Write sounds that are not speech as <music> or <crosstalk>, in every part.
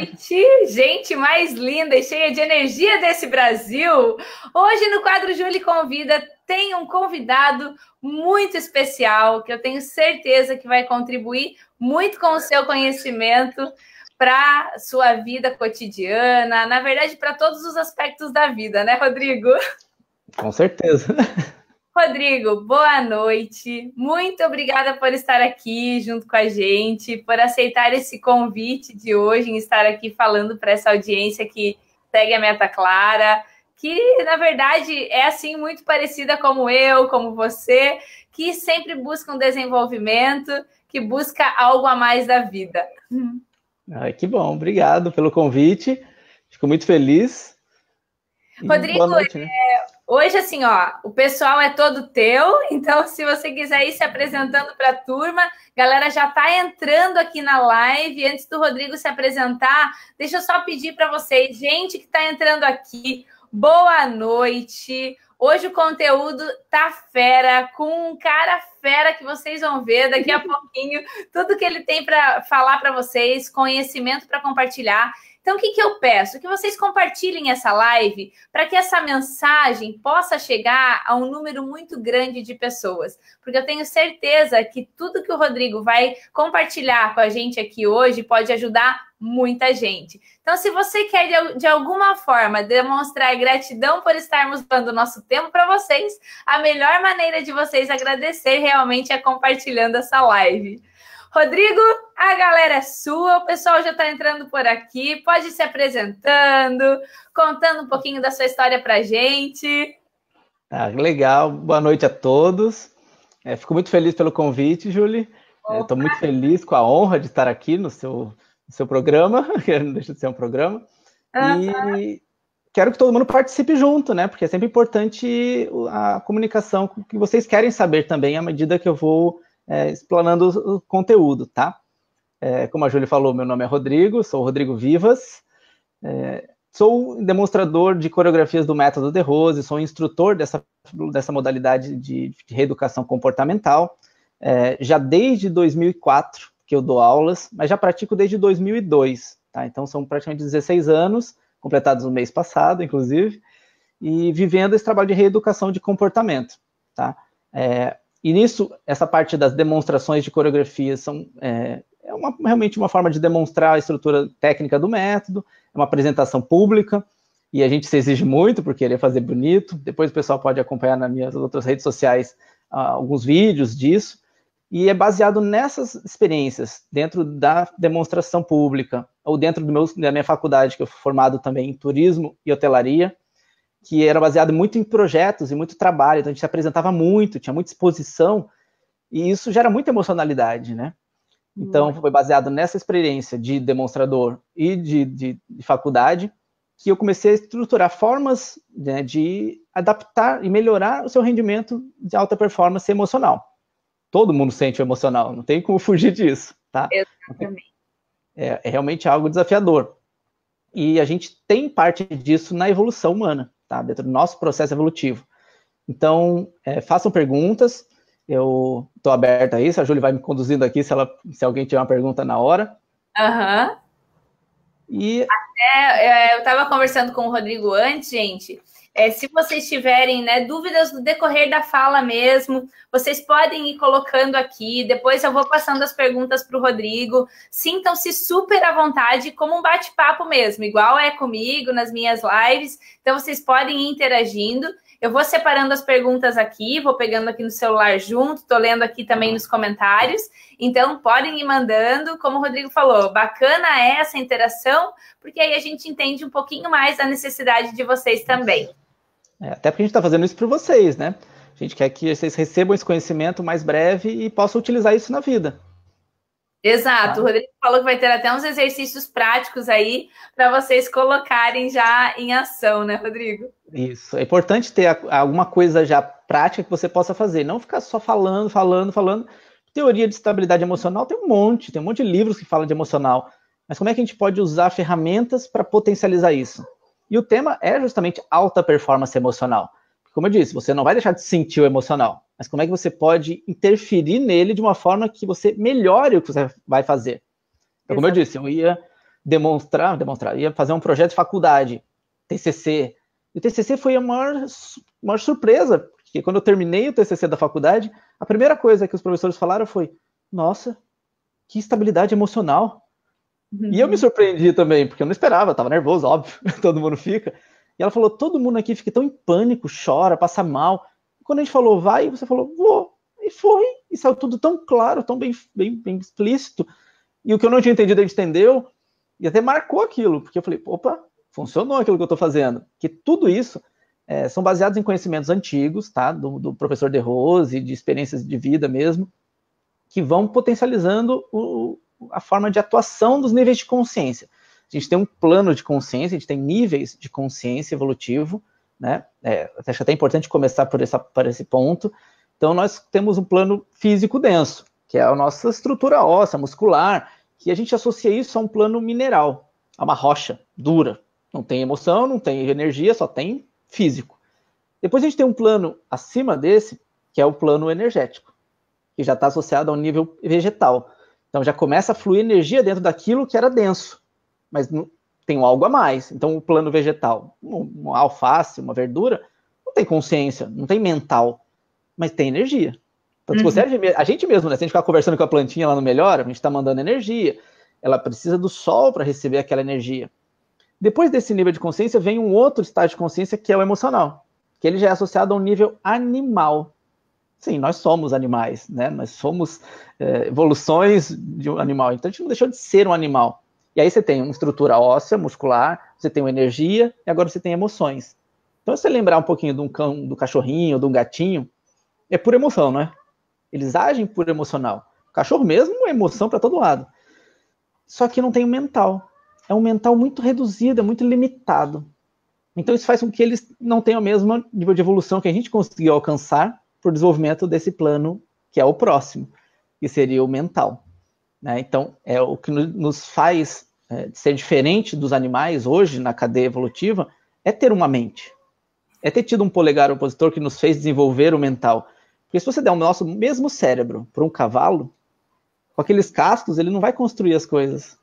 gente, gente mais linda e cheia de energia desse Brasil. Hoje no quadro Júlio Convida tem um convidado muito especial que eu tenho certeza que vai contribuir muito com o seu conhecimento para sua vida cotidiana, na verdade para todos os aspectos da vida, né, Rodrigo? Com certeza. Rodrigo, boa noite. Muito obrigada por estar aqui junto com a gente, por aceitar esse convite de hoje em estar aqui falando para essa audiência que segue a Meta Clara, que na verdade é assim muito parecida como eu, como você, que sempre busca um desenvolvimento, que busca algo a mais da vida. Uhum. Ai, que bom, obrigado pelo convite. Fico muito feliz. Rodrigo, noite, né? é, Hoje, assim, ó, o pessoal é todo teu, <laughs> então se você quiser ir se apresentando para a turma, galera já está entrando aqui na live. Antes do Rodrigo se apresentar, deixa eu só pedir para vocês, gente que está entrando aqui, boa noite. Hoje o conteúdo tá fera, com um cara fera que vocês vão ver daqui a <laughs> pouquinho. Tudo que ele tem para falar para vocês, conhecimento para compartilhar. Então, o que, que eu peço? Que vocês compartilhem essa live para que essa mensagem possa chegar a um número muito grande de pessoas. Porque eu tenho certeza que tudo que o Rodrigo vai compartilhar com a gente aqui hoje pode ajudar muita gente. Então, se você quer de, alguma forma demonstrar gratidão por estarmos dando nosso tempo para vocês, a melhor maneira de vocês agradecer realmente é compartilhando essa live. Rodrigo, a galera é sua, o pessoal já está entrando por aqui, pode se apresentando, contando um pouquinho da sua história para gente. Ah, legal, boa noite a todos. É, fico muito feliz pelo convite, Julie. Estou é, muito feliz com a honra de estar aqui no seu, no seu programa, <laughs> que não deixa de ser um programa. Uhum. E quero que todo mundo participe junto, né? Porque é sempre importante a comunicação que vocês querem saber também à medida que eu vou é, explanando o conteúdo, tá? É, como a Júlia falou, meu nome é Rodrigo, sou Rodrigo Vivas, é, sou demonstrador de coreografias do método de Rose, sou instrutor dessa, dessa modalidade de, de reeducação comportamental, é, já desde 2004 que eu dou aulas, mas já pratico desde 2002, tá? Então são praticamente 16 anos, completados no mês passado, inclusive, e vivendo esse trabalho de reeducação de comportamento, tá? É, e nisso, essa parte das demonstrações de coreografia são, é, é uma, realmente uma forma de demonstrar a estrutura técnica do método, é uma apresentação pública, e a gente se exige muito por querer é fazer bonito. Depois o pessoal pode acompanhar nas minhas outras redes sociais uh, alguns vídeos disso. E é baseado nessas experiências, dentro da demonstração pública, ou dentro do meu, da minha faculdade, que eu fui formado também em turismo e hotelaria, que era baseado muito em projetos e muito trabalho, então a gente se apresentava muito, tinha muita exposição, e isso gera muita emocionalidade, né? Então, foi baseado nessa experiência de demonstrador e de, de, de faculdade que eu comecei a estruturar formas né, de adaptar e melhorar o seu rendimento de alta performance emocional. Todo mundo sente o emocional, não tem como fugir disso, tá? Exatamente. É, é realmente algo desafiador. E a gente tem parte disso na evolução humana tá? Dentro do nosso processo evolutivo. Então, é, façam perguntas. Eu estou aberta a isso. A Júlia vai me conduzindo aqui se, ela, se alguém tiver uma pergunta na hora. Aham. Uhum. E. Até, é, eu estava conversando com o Rodrigo antes, gente. É, se vocês tiverem né, dúvidas no decorrer da fala mesmo, vocês podem ir colocando aqui. Depois eu vou passando as perguntas para o Rodrigo. Sintam-se super à vontade, como um bate-papo mesmo, igual é comigo nas minhas lives. Então vocês podem ir interagindo. Eu vou separando as perguntas aqui, vou pegando aqui no celular junto, tô lendo aqui também nos comentários. Então, podem ir mandando, como o Rodrigo falou, bacana é essa interação, porque aí a gente entende um pouquinho mais a necessidade de vocês também. É, até porque a gente está fazendo isso para vocês, né? A gente quer que vocês recebam esse conhecimento mais breve e possam utilizar isso na vida. Exato, tá? o Rodrigo falou que vai ter até uns exercícios práticos aí para vocês colocarem já em ação, né, Rodrigo? Isso, é importante ter alguma coisa já prática que você possa fazer, não ficar só falando, falando, falando. Teoria de estabilidade emocional tem um monte, tem um monte de livros que falam de emocional, mas como é que a gente pode usar ferramentas para potencializar isso? E o tema é justamente alta performance emocional. Como eu disse, você não vai deixar de sentir o emocional, mas como é que você pode interferir nele de uma forma que você melhore o que você vai fazer? Então, como eu disse, eu ia demonstrar, demonstrar, ia fazer um projeto de faculdade, TCC. E o TCC foi a maior, maior surpresa, porque quando eu terminei o TCC da faculdade, a primeira coisa que os professores falaram foi: nossa, que estabilidade emocional. Uhum. E eu me uhum. surpreendi também, porque eu não esperava, tava nervoso, óbvio, <laughs> todo mundo fica. E ela falou: todo mundo aqui fica tão em pânico, chora, passa mal. E quando a gente falou, vai, você falou, vou. E foi. E saiu tudo tão claro, tão bem, bem, bem explícito. E o que eu não tinha entendido, a gente entendeu. E até marcou aquilo, porque eu falei: opa, funcionou aquilo que eu estou fazendo. Que tudo isso é, são baseados em conhecimentos antigos, tá? Do, do professor De Rose, de experiências de vida mesmo, que vão potencializando o, a forma de atuação dos níveis de consciência. A gente tem um plano de consciência, a gente tem níveis de consciência evolutivo, né? É, acho até importante começar por, essa, por esse ponto. Então, nós temos um plano físico denso, que é a nossa estrutura óssea, muscular, que a gente associa isso a um plano mineral, a uma rocha dura. Não tem emoção, não tem energia, só tem físico. Depois a gente tem um plano acima desse, que é o plano energético, que já está associado ao nível vegetal. Então já começa a fluir energia dentro daquilo que era denso, mas não, tem algo a mais. Então o plano vegetal, uma alface, uma verdura, não tem consciência, não tem mental, mas tem energia. Então, uhum. consegue, é a gente mesmo, né? Se a gente ficar conversando com a plantinha lá no melhor, a gente está mandando energia. Ela precisa do sol para receber aquela energia. Depois desse nível de consciência, vem um outro estágio de consciência que é o emocional, que ele já é associado a um nível animal. Sim, nós somos animais, né? Nós somos é, evoluções de um animal. Então a gente não deixou de ser um animal. E aí você tem uma estrutura óssea, muscular, você tem uma energia e agora você tem emoções. Então se você lembrar um pouquinho de um cão, do cachorrinho, de um gatinho, é por emoção, né? Eles agem por emocional. O cachorro mesmo é emoção para todo lado. Só que não tem o mental. É um mental muito reduzido, é muito limitado. Então isso faz com que eles não tenham o mesmo nível de evolução que a gente conseguiu alcançar para o desenvolvimento desse plano que é o próximo, que seria o mental. Né? Então, é o que nos faz é, ser diferente dos animais hoje na cadeia evolutiva é ter uma mente. É ter tido um polegar opositor que nos fez desenvolver o mental. Porque se você der o nosso mesmo cérebro para um cavalo, com aqueles cascos ele não vai construir as coisas.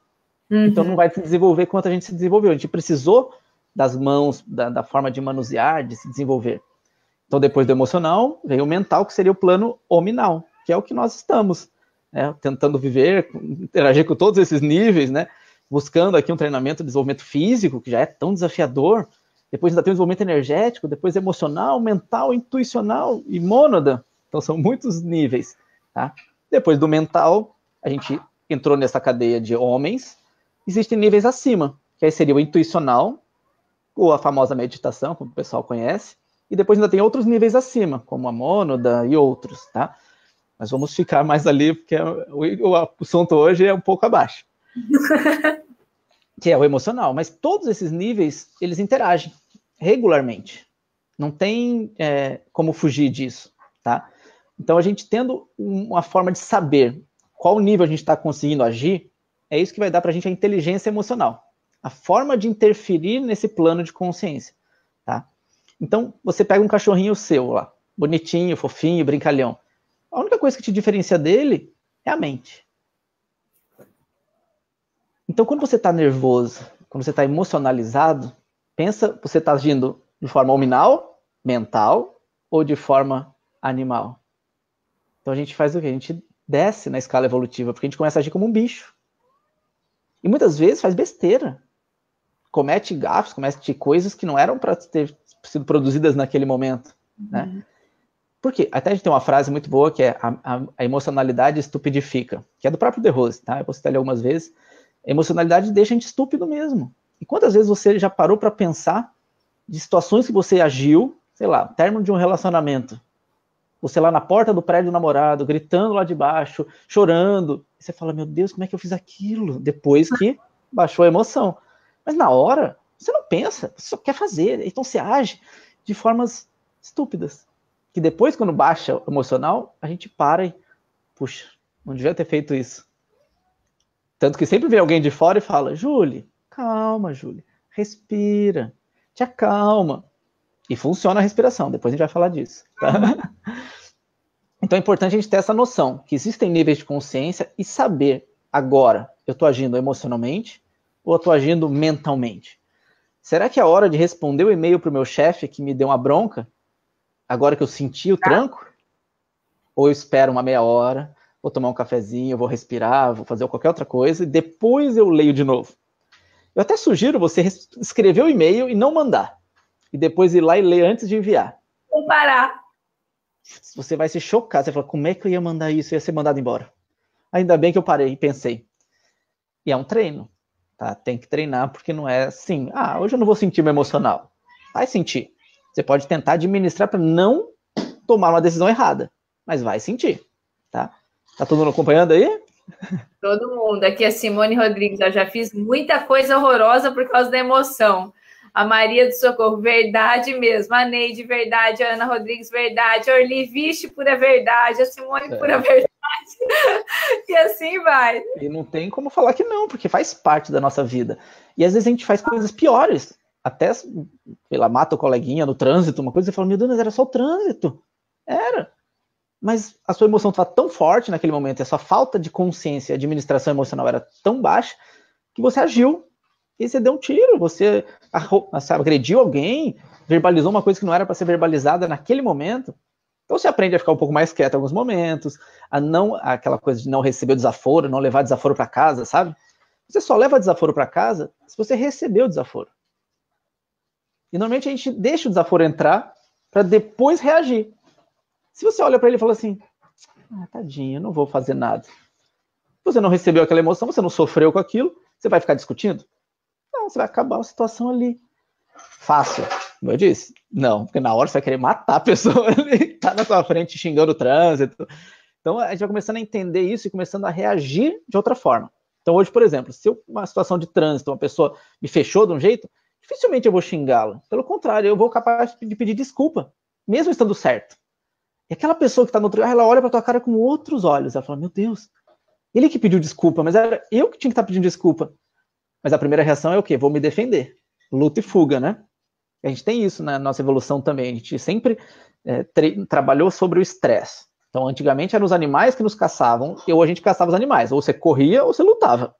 Uhum. Então não vai se desenvolver quanto a gente se desenvolveu. A gente precisou das mãos, da, da forma de manusear, de se desenvolver. Então, depois do emocional, vem o mental, que seria o plano hominal, que é o que nós estamos, né? tentando viver, interagir com todos esses níveis, né? buscando aqui um treinamento de desenvolvimento físico, que já é tão desafiador, depois ainda tem o desenvolvimento energético, depois emocional, mental, intuicional e mônada. Então, são muitos níveis. Tá? Depois do mental, a gente entrou nessa cadeia de homens, existem níveis acima, que aí seria o intuicional, ou a famosa meditação, como o pessoal conhece, e depois ainda tem outros níveis acima, como a mônada e outros, tá? Mas vamos ficar mais ali, porque é o, o assunto hoje é um pouco abaixo. <laughs> que é o emocional, mas todos esses níveis, eles interagem regularmente. Não tem é, como fugir disso, tá? Então, a gente tendo uma forma de saber qual nível a gente está conseguindo agir, é isso que vai dar para a gente a inteligência emocional. A forma de interferir nesse plano de consciência, tá? Então, você pega um cachorrinho seu lá, bonitinho, fofinho, brincalhão. A única coisa que te diferencia dele é a mente. Então, quando você está nervoso, quando você está emocionalizado, pensa, você está agindo de forma hominal, mental ou de forma animal. Então a gente faz o que? A gente desce na escala evolutiva, porque a gente começa a agir como um bicho. E muitas vezes faz besteira. Comete gafes, comete coisas que não eram para ter sido produzidas naquele momento, uhum. né? Porque até a gente tem uma frase muito boa que é a, a, a emocionalidade estupidifica, que é do próprio De Rose, tá? Eu vou citar ele algumas vezes. A emocionalidade deixa a gente estúpido mesmo. E quantas vezes você já parou para pensar de situações que você agiu, sei lá, término de um relacionamento, você lá na porta do prédio do namorado, gritando lá de baixo, chorando. E você fala, meu Deus, como é que eu fiz aquilo? Depois que baixou a emoção. Mas na hora, você não pensa, você só quer fazer. Então você age de formas estúpidas. Que depois, quando baixa emocional, a gente para e, puxa, não devia ter feito isso. Tanto que sempre vem alguém de fora e fala: Julie, calma, Julie, respira, te acalma. E funciona a respiração, depois a gente vai falar disso. Tá? <laughs> Então é importante a gente ter essa noção que existem níveis de consciência e saber agora eu estou agindo emocionalmente ou eu estou agindo mentalmente. Será que é hora de responder o e-mail para o meu chefe que me deu uma bronca? Agora que eu senti o tá. tranco? Ou eu espero uma meia hora, vou tomar um cafezinho, vou respirar, vou fazer qualquer outra coisa e depois eu leio de novo? Eu até sugiro você escrever o e-mail e não mandar. E depois ir lá e ler antes de enviar. Ou parar. Você vai se chocar. Você fala, como é que eu ia mandar isso? Eu ia ser mandado embora. Ainda bem que eu parei e pensei. E é um treino. Tá? Tem que treinar, porque não é assim. Ah, hoje eu não vou sentir meu emocional. Vai sentir. Você pode tentar administrar para não tomar uma decisão errada, mas vai sentir. Tá? Tá todo mundo acompanhando aí? Todo mundo. Aqui é Simone Rodrigues. Eu já fiz muita coisa horrorosa por causa da emoção. A Maria do Socorro, verdade mesmo. A Neide, verdade. A Ana Rodrigues, verdade. A Orli, vixe, pura verdade. A Simone, é. pura verdade. <laughs> e assim vai. E não tem como falar que não, porque faz parte da nossa vida. E às vezes a gente faz coisas piores. Até, pela mata o coleguinha no trânsito, uma coisa, e fala, meu Deus, mas era só o trânsito. Era. Mas a sua emoção estava tão forte naquele momento, e a sua falta de consciência e administração emocional era tão baixa, que você agiu. E você deu um tiro, você agrediu alguém, verbalizou uma coisa que não era para ser verbalizada naquele momento. Então você aprende a ficar um pouco mais quieto em alguns momentos, a não aquela coisa de não receber o desaforo, não levar desaforo para casa, sabe? Você só leva desaforo para casa se você recebeu o desaforo. E normalmente a gente deixa o desaforo entrar para depois reagir. Se você olha para ele e fala assim: "Ah, tadinho, eu não vou fazer nada". Você não recebeu aquela emoção, você não sofreu com aquilo, você vai ficar discutindo? Não, você vai acabar a situação ali. Fácil. Como eu disse, não, porque na hora você vai querer matar a pessoa ele <laughs> tá na sua frente xingando o trânsito. Então a gente vai começando a entender isso e começando a reagir de outra forma. Então hoje, por exemplo, se eu, uma situação de trânsito, uma pessoa me fechou de um jeito, dificilmente eu vou xingá-la. Pelo contrário, eu vou capaz de pedir desculpa, mesmo estando certo. E aquela pessoa que está no outro ela olha para tua cara com outros olhos. Ela fala: Meu Deus, ele que pediu desculpa, mas era eu que tinha que estar tá pedindo desculpa. Mas a primeira reação é o quê? Vou me defender. Luta e fuga, né? A gente tem isso na nossa evolução também. A gente sempre é, trabalhou sobre o estresse. Então, antigamente eram os animais que nos caçavam, ou a gente caçava os animais, ou você corria ou você lutava.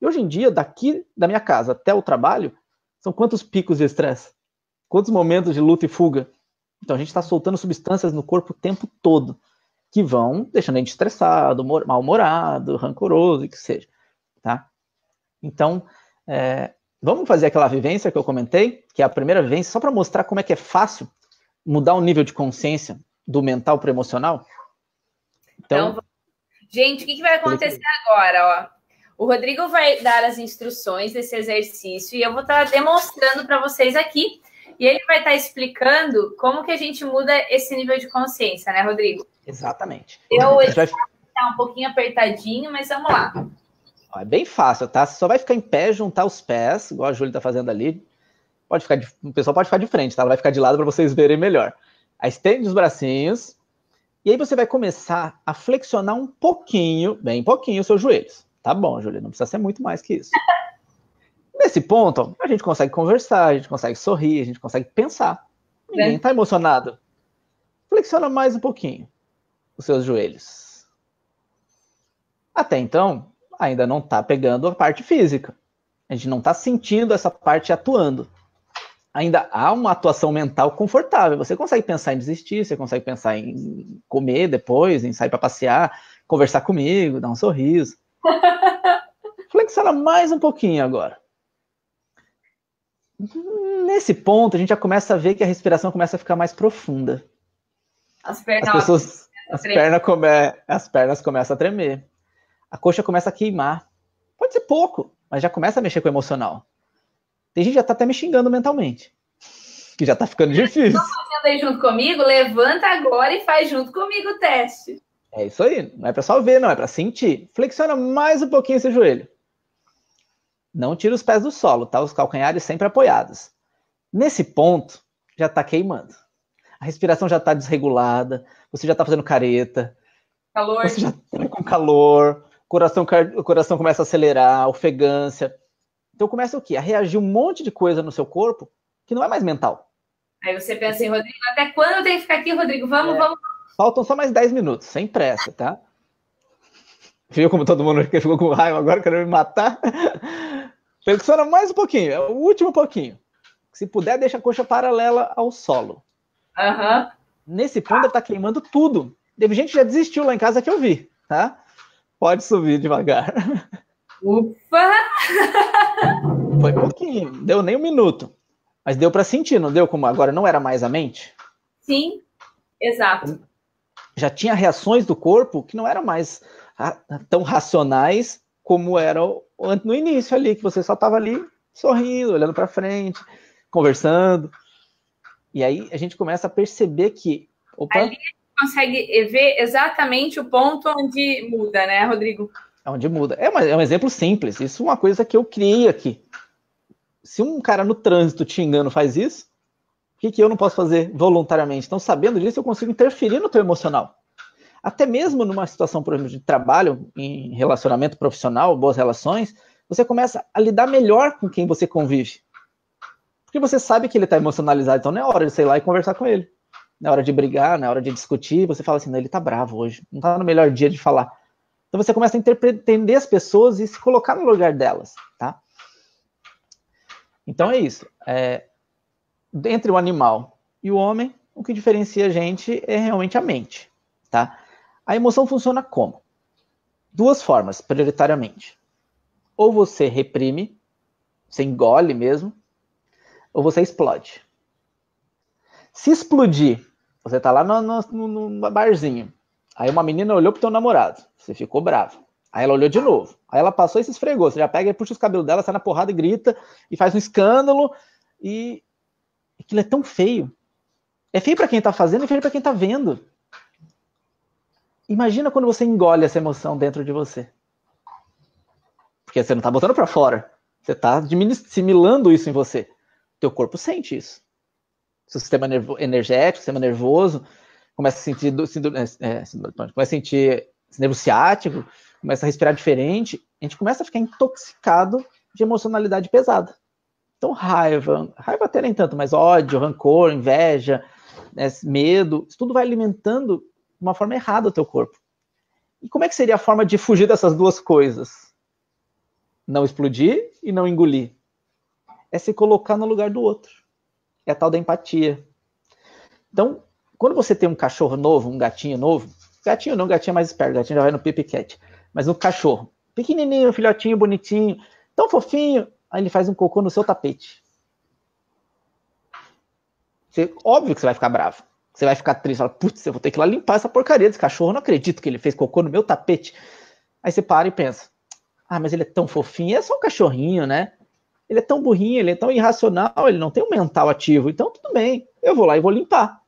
E hoje em dia, daqui da minha casa até o trabalho, são quantos picos de estresse? Quantos momentos de luta e fuga? Então, a gente está soltando substâncias no corpo o tempo todo, que vão deixando a gente estressado, mal-humorado, rancoroso, e que seja. Tá? Então, é, Vamos fazer aquela vivência que eu comentei, que é a primeira vivência, só para mostrar como é que é fácil mudar o nível de consciência do mental para emocional? Então, então, gente, o que, que vai acontecer agora? Ó? O Rodrigo vai dar as instruções desse exercício e eu vou estar tá demonstrando para vocês aqui. E ele vai estar tá explicando como que a gente muda esse nível de consciência, né, Rodrigo? Exatamente. Eu, eu já... ficar um pouquinho apertadinho, mas vamos lá é bem fácil, tá? Você só vai ficar em pé, juntar os pés, igual a Júlia tá fazendo ali. Pode ficar de, o pessoal pode ficar de frente, tá? Ela vai ficar de lado para vocês verem melhor. Aí estende os bracinhos. E aí você vai começar a flexionar um pouquinho, bem pouquinho, os seus joelhos. Tá bom, Júlia, não precisa ser muito mais que isso. Nesse ponto, a gente consegue conversar, a gente consegue sorrir, a gente consegue pensar. Ninguém tá emocionado. Flexiona mais um pouquinho os seus joelhos. Até então, ainda não está pegando a parte física. A gente não está sentindo essa parte atuando. Ainda há uma atuação mental confortável. Você consegue pensar em desistir, você consegue pensar em comer depois, em sair para passear, conversar comigo, dar um sorriso. <laughs> Flexiona mais um pouquinho agora. Nesse ponto, a gente já começa a ver que a respiração começa a ficar mais profunda. As pernas, as pessoas, as, pernas, come, as pernas começam a tremer a coxa começa a queimar. Pode ser pouco, mas já começa a mexer com o emocional. Tem gente que já tá até me xingando mentalmente. Que já tá ficando difícil. Tá fazendo aí junto comigo? Levanta agora e faz junto comigo o teste. É isso aí. Não é para só ver, não. É para sentir. Flexiona mais um pouquinho esse joelho. Não tira os pés do solo, tá? Os calcanhares sempre apoiados. Nesse ponto, já tá queimando. A respiração já tá desregulada. Você já tá fazendo careta. Calor. Você já tá com calor coração, o coração começa a acelerar, ofegância. Então começa o quê? A reagir um monte de coisa no seu corpo que não é mais mental. Aí você pensa assim, Rodrigo, até quando eu tenho que ficar aqui, Rodrigo? Vamos, é. vamos. Faltam só mais 10 minutos, sem pressa, tá? Viu como todo mundo ficou com raiva agora, querendo me matar? <laughs> Flexiona mais um pouquinho, é o último pouquinho. Se puder, deixa a coxa paralela ao solo. Uhum. Nesse ponto, ele tá queimando tudo. Teve gente que já desistiu lá em casa que eu vi, tá? Pode subir devagar. Ufa! <laughs> Foi pouquinho, deu nem um minuto. Mas deu para sentir, não deu? Como agora não era mais a mente? Sim, exato. Já tinha reações do corpo que não eram mais tão racionais como eram no início ali, que você só estava ali sorrindo, olhando para frente, conversando. E aí a gente começa a perceber que. Opa, ali é consegue ver exatamente o ponto onde muda, né, Rodrigo? É onde muda. É, uma, é um exemplo simples. Isso é uma coisa que eu criei aqui. Se um cara no trânsito te engano faz isso, o que, que eu não posso fazer voluntariamente? Então, sabendo disso, eu consigo interferir no teu emocional. Até mesmo numa situação, por exemplo, de trabalho, em relacionamento profissional, boas relações, você começa a lidar melhor com quem você convive. Porque você sabe que ele está emocionalizado, então não é hora de, sei lá, e conversar com ele na hora de brigar, na hora de discutir, você fala assim, não, ele tá bravo hoje, não tá no melhor dia de falar. Então você começa a entender as pessoas e se colocar no lugar delas, tá? Então é isso. É, entre o animal e o homem, o que diferencia a gente é realmente a mente, tá? A emoção funciona como? Duas formas, prioritariamente. Ou você reprime, você engole mesmo, ou você explode. Se explodir você tá lá no, no, no barzinho. Aí uma menina olhou pro teu namorado. Você ficou bravo. Aí ela olhou de novo. Aí ela passou e se esfregou. Você já pega e puxa os cabelos dela, sai na porrada e grita e faz um escândalo. E aquilo é tão feio. É feio para quem tá fazendo e feio para quem tá vendo. Imagina quando você engole essa emoção dentro de você. Porque você não tá botando para fora. Você tá assimilando isso em você. Teu corpo sente isso seu sistema nervo, energético, sistema nervoso, começa a sentir do, síndrome, é, é começa a sentir nervo ciático, começa a respirar diferente, a gente começa a ficar intoxicado de emocionalidade pesada. Então, raiva, raiva até nem tanto, mas ódio, rancor, inveja, né, medo, isso tudo vai alimentando de uma forma errada o teu corpo. E como é que seria a forma de fugir dessas duas coisas? Não explodir e não engolir. É se colocar no lugar do outro é a tal da empatia. Então, quando você tem um cachorro novo, um gatinho novo, gatinho não, gatinho é mais esperto, gatinho já vai no pipiquete. mas um cachorro, pequenininho, filhotinho, bonitinho, tão fofinho, aí ele faz um cocô no seu tapete. Você, óbvio que você vai ficar bravo. Você vai ficar triste, fala, putz, eu vou ter que ir lá limpar essa porcaria desse cachorro, não acredito que ele fez cocô no meu tapete. Aí você para e pensa, ah, mas ele é tão fofinho, é só um cachorrinho, né? ele é tão burrinho, ele é tão irracional, ele não tem um mental ativo. Então, tudo bem, eu vou lá e vou limpar.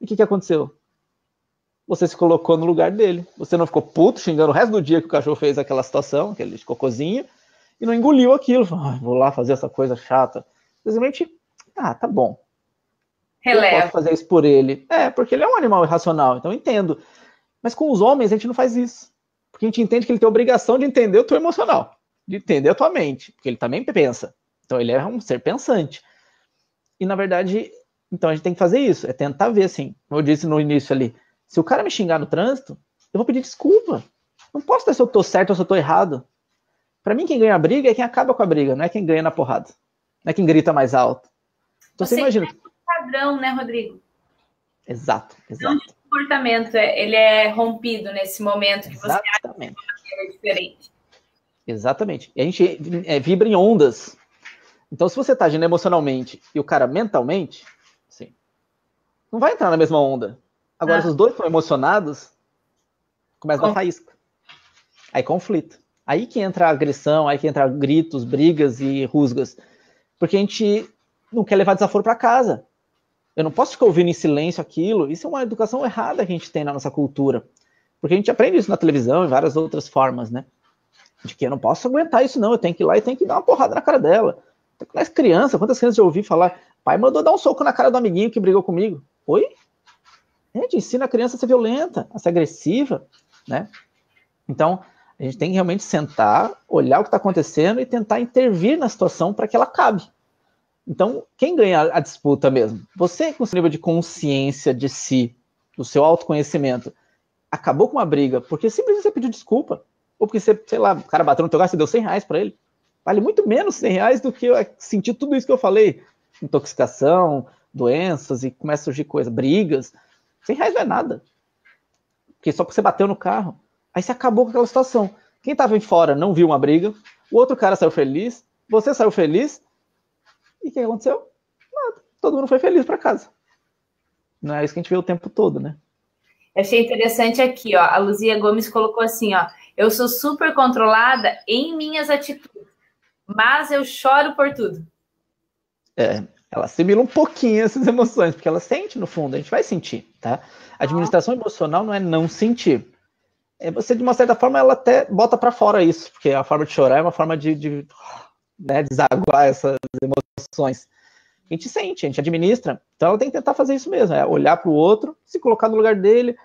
E o que, que aconteceu? Você se colocou no lugar dele. Você não ficou puto xingando o resto do dia que o cachorro fez aquela situação, aquele cocôzinho, e não engoliu aquilo. Ah, vou lá fazer essa coisa chata. Simplesmente, ah, tá bom. Releva. Eu posso fazer isso por ele. É, porque ele é um animal irracional, então eu entendo. Mas com os homens a gente não faz isso. Porque a gente entende que ele tem a obrigação de entender o teu emocional, de entender a tua mente, porque ele também pensa. Então ele é um ser pensante. E na verdade, então a gente tem que fazer isso, é tentar ver assim, como eu disse no início ali, se o cara me xingar no trânsito, eu vou pedir desculpa. Não posso dizer se eu tô certo ou se eu tô errado. Para mim quem ganha a briga é quem acaba com a briga, não é quem ganha na porrada. Não é quem grita mais alto. Então você, você imagina. É um padrão, né, Rodrigo? Exato, exato. o comportamento é, ele é rompido nesse momento que Exatamente. você acha de uma maneira diferente. Exatamente. E a gente é, vibra em ondas então, se você está agindo emocionalmente e o cara mentalmente, sim, não vai entrar na mesma onda. Agora, ah. se os dois estão emocionados, começa a dar faísca. Aí conflito. Aí que entra a agressão, aí que entra gritos, brigas e rusgas. Porque a gente não quer levar desaforo para casa. Eu não posso ficar ouvindo em silêncio aquilo. Isso é uma educação errada que a gente tem na nossa cultura. Porque a gente aprende isso na televisão e várias outras formas, né? De que eu não posso aguentar isso, não. Eu tenho que ir lá e tenho que dar uma porrada na cara dela. Quando criança, quantas crianças eu ouvi falar? Pai mandou dar um soco na cara do amiguinho que brigou comigo. Oi? Gente, ensina a criança a ser violenta, a ser agressiva, né? Então, a gente tem que realmente sentar, olhar o que está acontecendo e tentar intervir na situação para que ela acabe. Então, quem ganha a disputa mesmo? Você, com seu nível de consciência de si, do seu autoconhecimento, acabou com uma briga porque simplesmente você pediu desculpa, ou porque você, sei lá, o cara bateu no teu gás e deu 100 reais para ele vale muito menos 100 reais do que sentir tudo isso que eu falei. Intoxicação, doenças e começa a surgir coisas, brigas. 100 reais não é nada. Porque só porque você bateu no carro. Aí você acabou com aquela situação. Quem estava em fora não viu uma briga, o outro cara saiu feliz, você saiu feliz. E o que aconteceu? Nada. Todo mundo foi feliz para casa. Não é isso que a gente vê o tempo todo, né? Eu achei interessante aqui, ó. A Luzia Gomes colocou assim, ó. Eu sou super controlada em minhas atitudes mas eu choro por tudo. É, ela assimila um pouquinho essas emoções, porque ela sente no fundo, a gente vai sentir, tá? A administração ah. emocional não é não sentir. É você, de uma certa forma, ela até bota para fora isso, porque a forma de chorar é uma forma de, de né, desaguar essas emoções. A gente sente, a gente administra. Então ela tem que tentar fazer isso mesmo, é olhar para o outro, se colocar no lugar dele,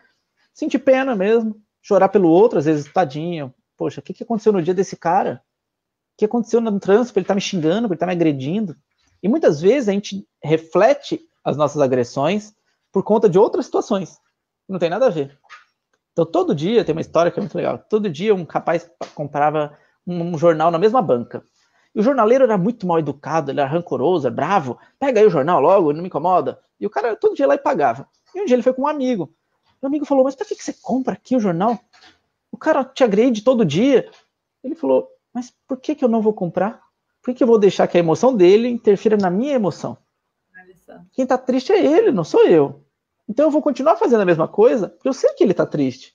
sentir pena mesmo, chorar pelo outro, às vezes, tadinho. Poxa, o que, que aconteceu no dia desse cara? que aconteceu no trânsito, ele está me xingando, ele está me agredindo. E muitas vezes a gente reflete as nossas agressões por conta de outras situações. Não tem nada a ver. Então, todo dia, tem uma história que é muito legal. Todo dia, um rapaz comprava um, jornal na mesma banca. E o jornaleiro era muito mal educado, ele era rancoroso, era bravo. Pega aí o jornal logo, não me incomoda. E o cara, todo dia lá e pagava. E um dia ele foi com um amigo. O amigo falou: Mas para que, que você compra aqui o jornal? O cara te agrede todo dia. Ele falou: mas por que, que eu não vou comprar? Por que, eu vou deixar que a emoção dele interfira na minha emoção? Quem está triste é ele, não sou eu. Então eu vou continuar fazendo a mesma coisa, porque eu sei que ele está triste.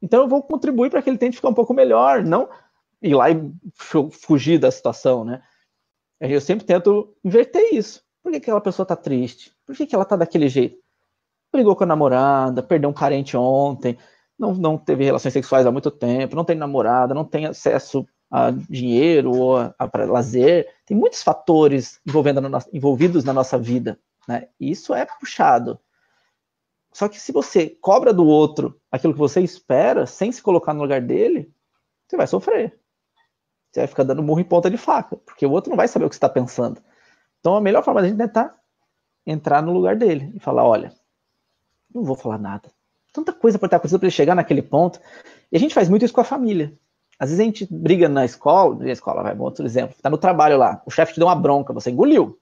Então eu vou contribuir para que ele tente ficar um pouco melhor, não ir lá e fugir da situação, né? É, eu sempre tento inverter isso. Por que aquela pessoa está triste? Por que, que ela está daquele jeito? Brigou com a namorada, perdeu um parente ontem, não, não teve relações sexuais há muito tempo, não tem namorada, não tem acesso a dinheiro ou a, a pra lazer. Tem muitos fatores na envolvidos na nossa vida. Né? Isso é puxado. Só que se você cobra do outro aquilo que você espera, sem se colocar no lugar dele, você vai sofrer. Você vai ficar dando murro em ponta de faca, porque o outro não vai saber o que você está pensando. Então a melhor forma de gente tentar entrar no lugar dele e falar: olha, não vou falar nada. Tanta coisa pode estar tá acontecendo para ele chegar naquele ponto. E a gente faz muito isso com a família. Às vezes a gente briga na escola, na escola, vai, bom, outro exemplo, tá no trabalho lá, o chefe te deu uma bronca, você engoliu.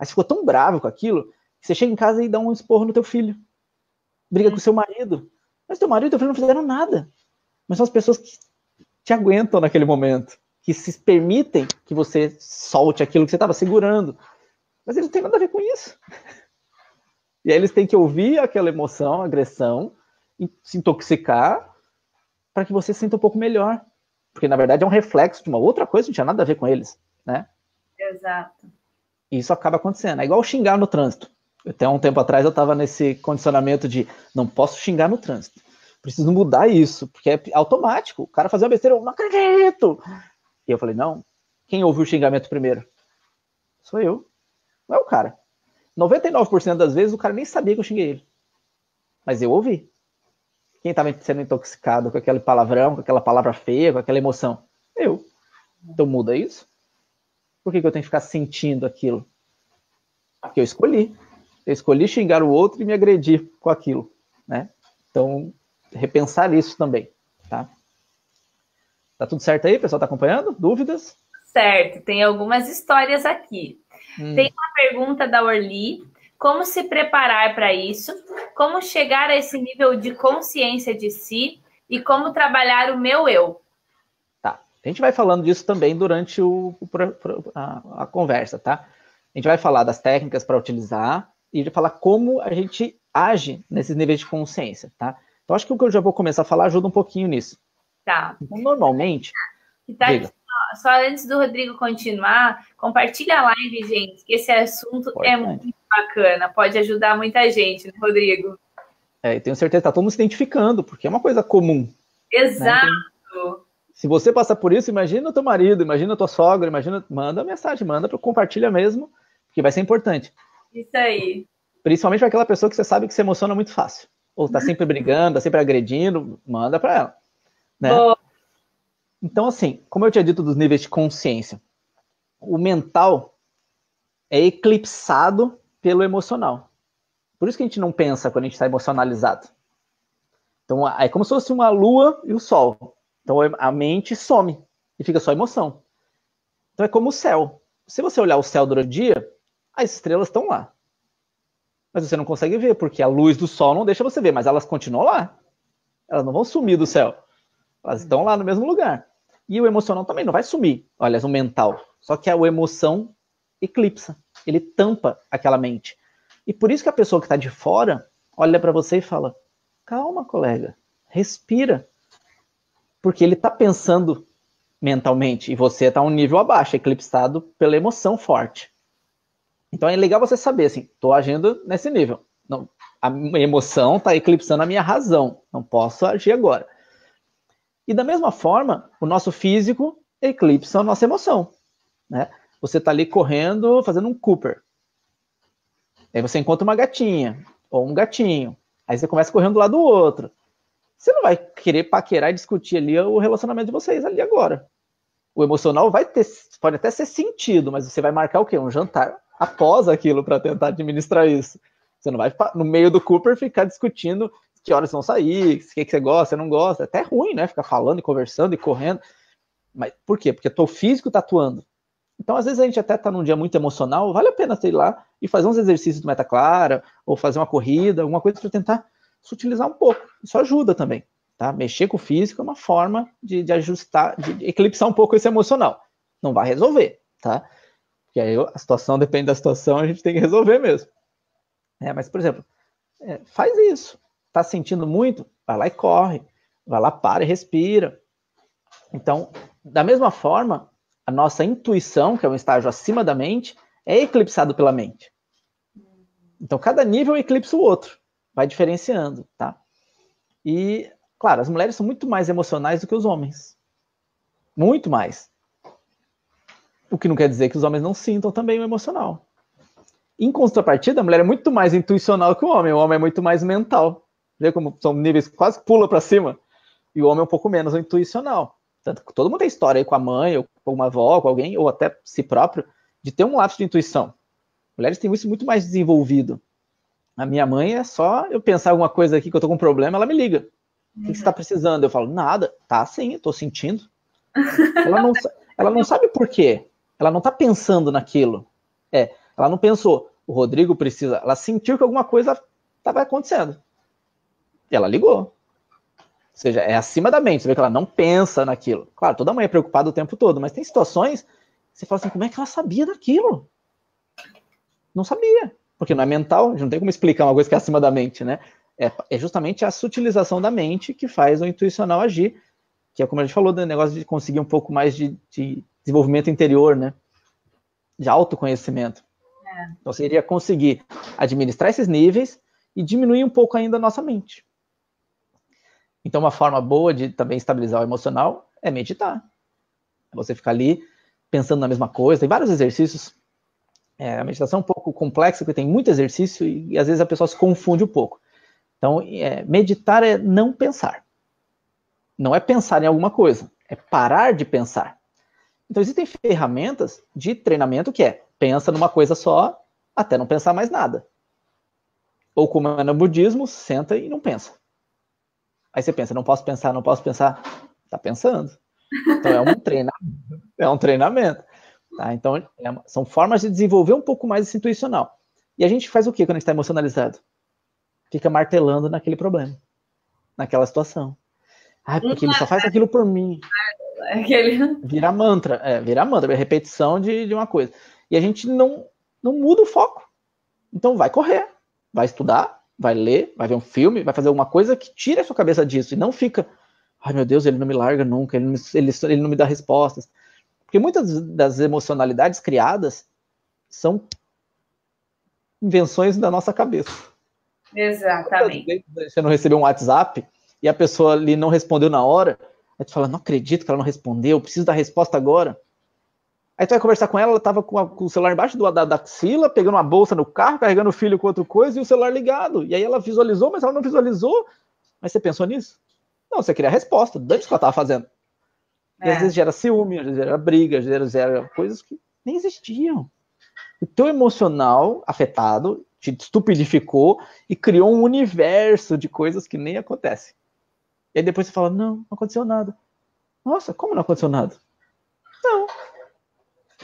Aí você ficou tão bravo com aquilo, que você chega em casa e dá um esporro no teu filho. Briga com o uhum. seu marido. Mas teu marido e teu filho não fizeram nada. Mas são as pessoas que te aguentam naquele momento, que se permitem que você solte aquilo que você estava segurando. Mas eles não têm nada a ver com isso. E aí eles têm que ouvir aquela emoção, agressão, se intoxicar, para que você se sinta um pouco melhor. Porque, na verdade, é um reflexo de uma outra coisa, não tinha nada a ver com eles, né? Exato. E isso acaba acontecendo. É igual xingar no trânsito. Até um tempo atrás eu estava nesse condicionamento de não posso xingar no trânsito. Preciso mudar isso, porque é automático. O cara fazer uma besteira, eu não acredito. E eu falei, não, quem ouviu o xingamento primeiro? Sou eu. Não é o cara. 99% das vezes o cara nem sabia que eu xinguei ele. Mas eu ouvi. Quem estava sendo intoxicado com aquele palavrão, com aquela palavra feia, com aquela emoção? Eu. Então muda isso? Por que, que eu tenho que ficar sentindo aquilo? Porque eu escolhi. Eu escolhi xingar o outro e me agredir com aquilo, né? Então, repensar isso também, tá? Tá tudo certo aí? O pessoal tá acompanhando? Dúvidas? Certo, tem algumas histórias aqui. Hum. Tem uma pergunta da Orli: como se preparar para isso? como chegar a esse nível de consciência de si e como trabalhar o meu eu. Tá. A gente vai falando disso também durante o, a, a conversa, tá? A gente vai falar das técnicas para utilizar e de falar como a gente age nesses níveis de consciência, tá? Então acho que o que eu já vou começar a falar ajuda um pouquinho nisso. Tá. Então, normalmente. Tá só antes do Rodrigo continuar, compartilha a live, gente, que esse assunto é Importante. é muito bacana, pode ajudar muita gente, né, Rodrigo? É, e tenho certeza que tá todo mundo se identificando, porque é uma coisa comum. Né? Exato. Né? Então, se você passa por isso, imagina o teu marido, imagina a tua sogra, imagina, manda mensagem, manda, compartilha mesmo, porque vai ser importante. Isso aí. Principalmente para aquela pessoa que você sabe que se emociona muito fácil. Ou tá sempre brigando, tá sempre agredindo, manda para ela. Né? Então, assim, como eu tinha dito dos níveis de consciência, o mental é eclipsado pelo emocional. Por isso que a gente não pensa quando a gente está emocionalizado. Então é como se fosse uma lua e o sol. Então a mente some e fica só emoção. Então é como o céu. Se você olhar o céu durante o dia, as estrelas estão lá. Mas você não consegue ver, porque a luz do sol não deixa você ver, mas elas continuam lá. Elas não vão sumir do céu. Elas estão lá no mesmo lugar. E o emocional também não vai sumir. Olha, o mental. Só que a emoção eclipsa, ele tampa aquela mente. E por isso que a pessoa que está de fora olha para você e fala: calma, colega, respira. Porque ele está pensando mentalmente e você está um nível abaixo, eclipsado pela emoção forte. Então é legal você saber assim: estou agindo nesse nível. Não, a emoção está eclipsando a minha razão. Não posso agir agora. E da mesma forma, o nosso físico eclipsa a nossa emoção. Né? você está ali correndo, fazendo um Cooper. Aí você encontra uma gatinha, ou um gatinho. Aí você começa correndo do lado do outro. Você não vai querer paquerar e discutir ali o relacionamento de vocês ali agora. O emocional vai ter, pode até ser sentido, mas você vai marcar o quê? Um jantar após aquilo para tentar administrar isso. Você não vai no meio do Cooper ficar discutindo que horas vão sair, o que, que você gosta, você não gosta. É até ruim, né? Ficar falando e conversando e correndo. Mas por quê? Porque o teu físico tá atuando. Então, às vezes a gente até está num dia muito emocional, vale a pena sei lá e fazer uns exercícios de meta clara, ou fazer uma corrida, alguma coisa para tentar sutilizar um pouco. Isso ajuda também, tá? Mexer com o físico é uma forma de, de ajustar, de eclipsar um pouco esse emocional. Não vai resolver, tá? Porque aí a situação depende da situação, a gente tem que resolver mesmo. É, mas, por exemplo, é, faz isso. Tá sentindo muito? Vai lá e corre. Vai lá, para e respira. Então, da mesma forma, a nossa intuição, que é um estágio acima da mente, é eclipsado pela mente. Então, cada nível eclipsa o outro, vai diferenciando, tá? E, claro, as mulheres são muito mais emocionais do que os homens. Muito mais. O que não quer dizer que os homens não sintam também o emocional. Em contrapartida, a mulher é muito mais intuicional que o homem. O homem é muito mais mental. Vê como são níveis quase pula para cima. E o homem é um pouco menos intuicional. Tanto que todo mundo tem história aí com a mãe, ou com uma avó, ou com alguém, ou até si próprio, de ter um lapso de intuição. Mulheres têm isso muito mais desenvolvido. A minha mãe é só eu pensar alguma coisa aqui que eu tô com um problema, ela me liga. O que, você tá precisando? Eu falo, nada. Tá sim, eu tô sentindo. <laughs> Ela não, ela não sabe por quê. Ela não tá pensando naquilo. É, ela não pensou, o Rodrigo precisa. Ela sentiu que alguma coisa estava acontecendo. E ela ligou. Ou seja, é acima da mente, você vê que ela não pensa naquilo. Claro, toda mãe é preocupada o tempo todo, mas tem situações que você fala assim, como é que ela sabia daquilo? Não sabia, porque não é mental, não tem como explicar uma coisa que é acima da mente, né? É, é justamente a sutilização da mente que faz o intuicional agir, que é como a gente falou, do negócio de conseguir um pouco mais de, de desenvolvimento interior, né? De autoconhecimento. É. Então, seria conseguir administrar esses níveis e diminuir um pouco ainda a nossa mente. Então, uma forma boa de também estabilizar o emocional é meditar. É você ficar ali pensando na mesma coisa. Tem vários exercícios. É, a meditação é um pouco complexa, porque tem muito exercício e, e às vezes a pessoa se confunde um pouco. Então, é, meditar é não pensar. Não é pensar em alguma coisa, é parar de pensar. Então, existem ferramentas de treinamento que é pensa numa coisa só até não pensar mais nada. Ou como é no budismo, senta e não pensa. Aí você pensa, não posso pensar, não posso pensar. Tá pensando. Então é um <laughs> treinamento. É um treinamento. Tá? Então é, são formas de desenvolver um pouco mais esse intuicional. E a gente faz o que quando a gente está emocionalizado? Fica martelando naquele problema, naquela situação. porque ele só faz aquilo por mim. <laughs> Vira mantra, é, vira mantra, é repetição de, de uma coisa. E a gente não, não muda o foco. Então vai correr, vai estudar, vai ler, vai ver um filme, vai fazer alguma coisa que tire a sua cabeça disso e não fica, ai meu Deus, ele não me larga nunca, ele não me, ele, ele não me dá respostas. Porque muitas das emocionalidades criadas são invenções da nossa cabeça. Exatamente. Você não recebeu um WhatsApp e a pessoa ali não respondeu na hora, aí tu fala, não acredito que ela não respondeu, preciso da resposta agora. Aí tu vai conversar com ela, ela tava com, a, com o celular embaixo do, da, da axila, pegando uma bolsa no carro, carregando o filho com outra coisa e o celular ligado. E aí ela visualizou, mas ela não visualizou. Mas você pensou nisso? Não, você queria a resposta. Do que ela tava fazendo. É. E às é. vezes gera ciúme, às vezes gera briga, às vezes gera coisas que nem existiam. O teu emocional afetado te estupidificou e criou um universo de coisas que nem acontecem. E aí depois você fala, não, não aconteceu nada. Nossa, como não aconteceu nada? Não,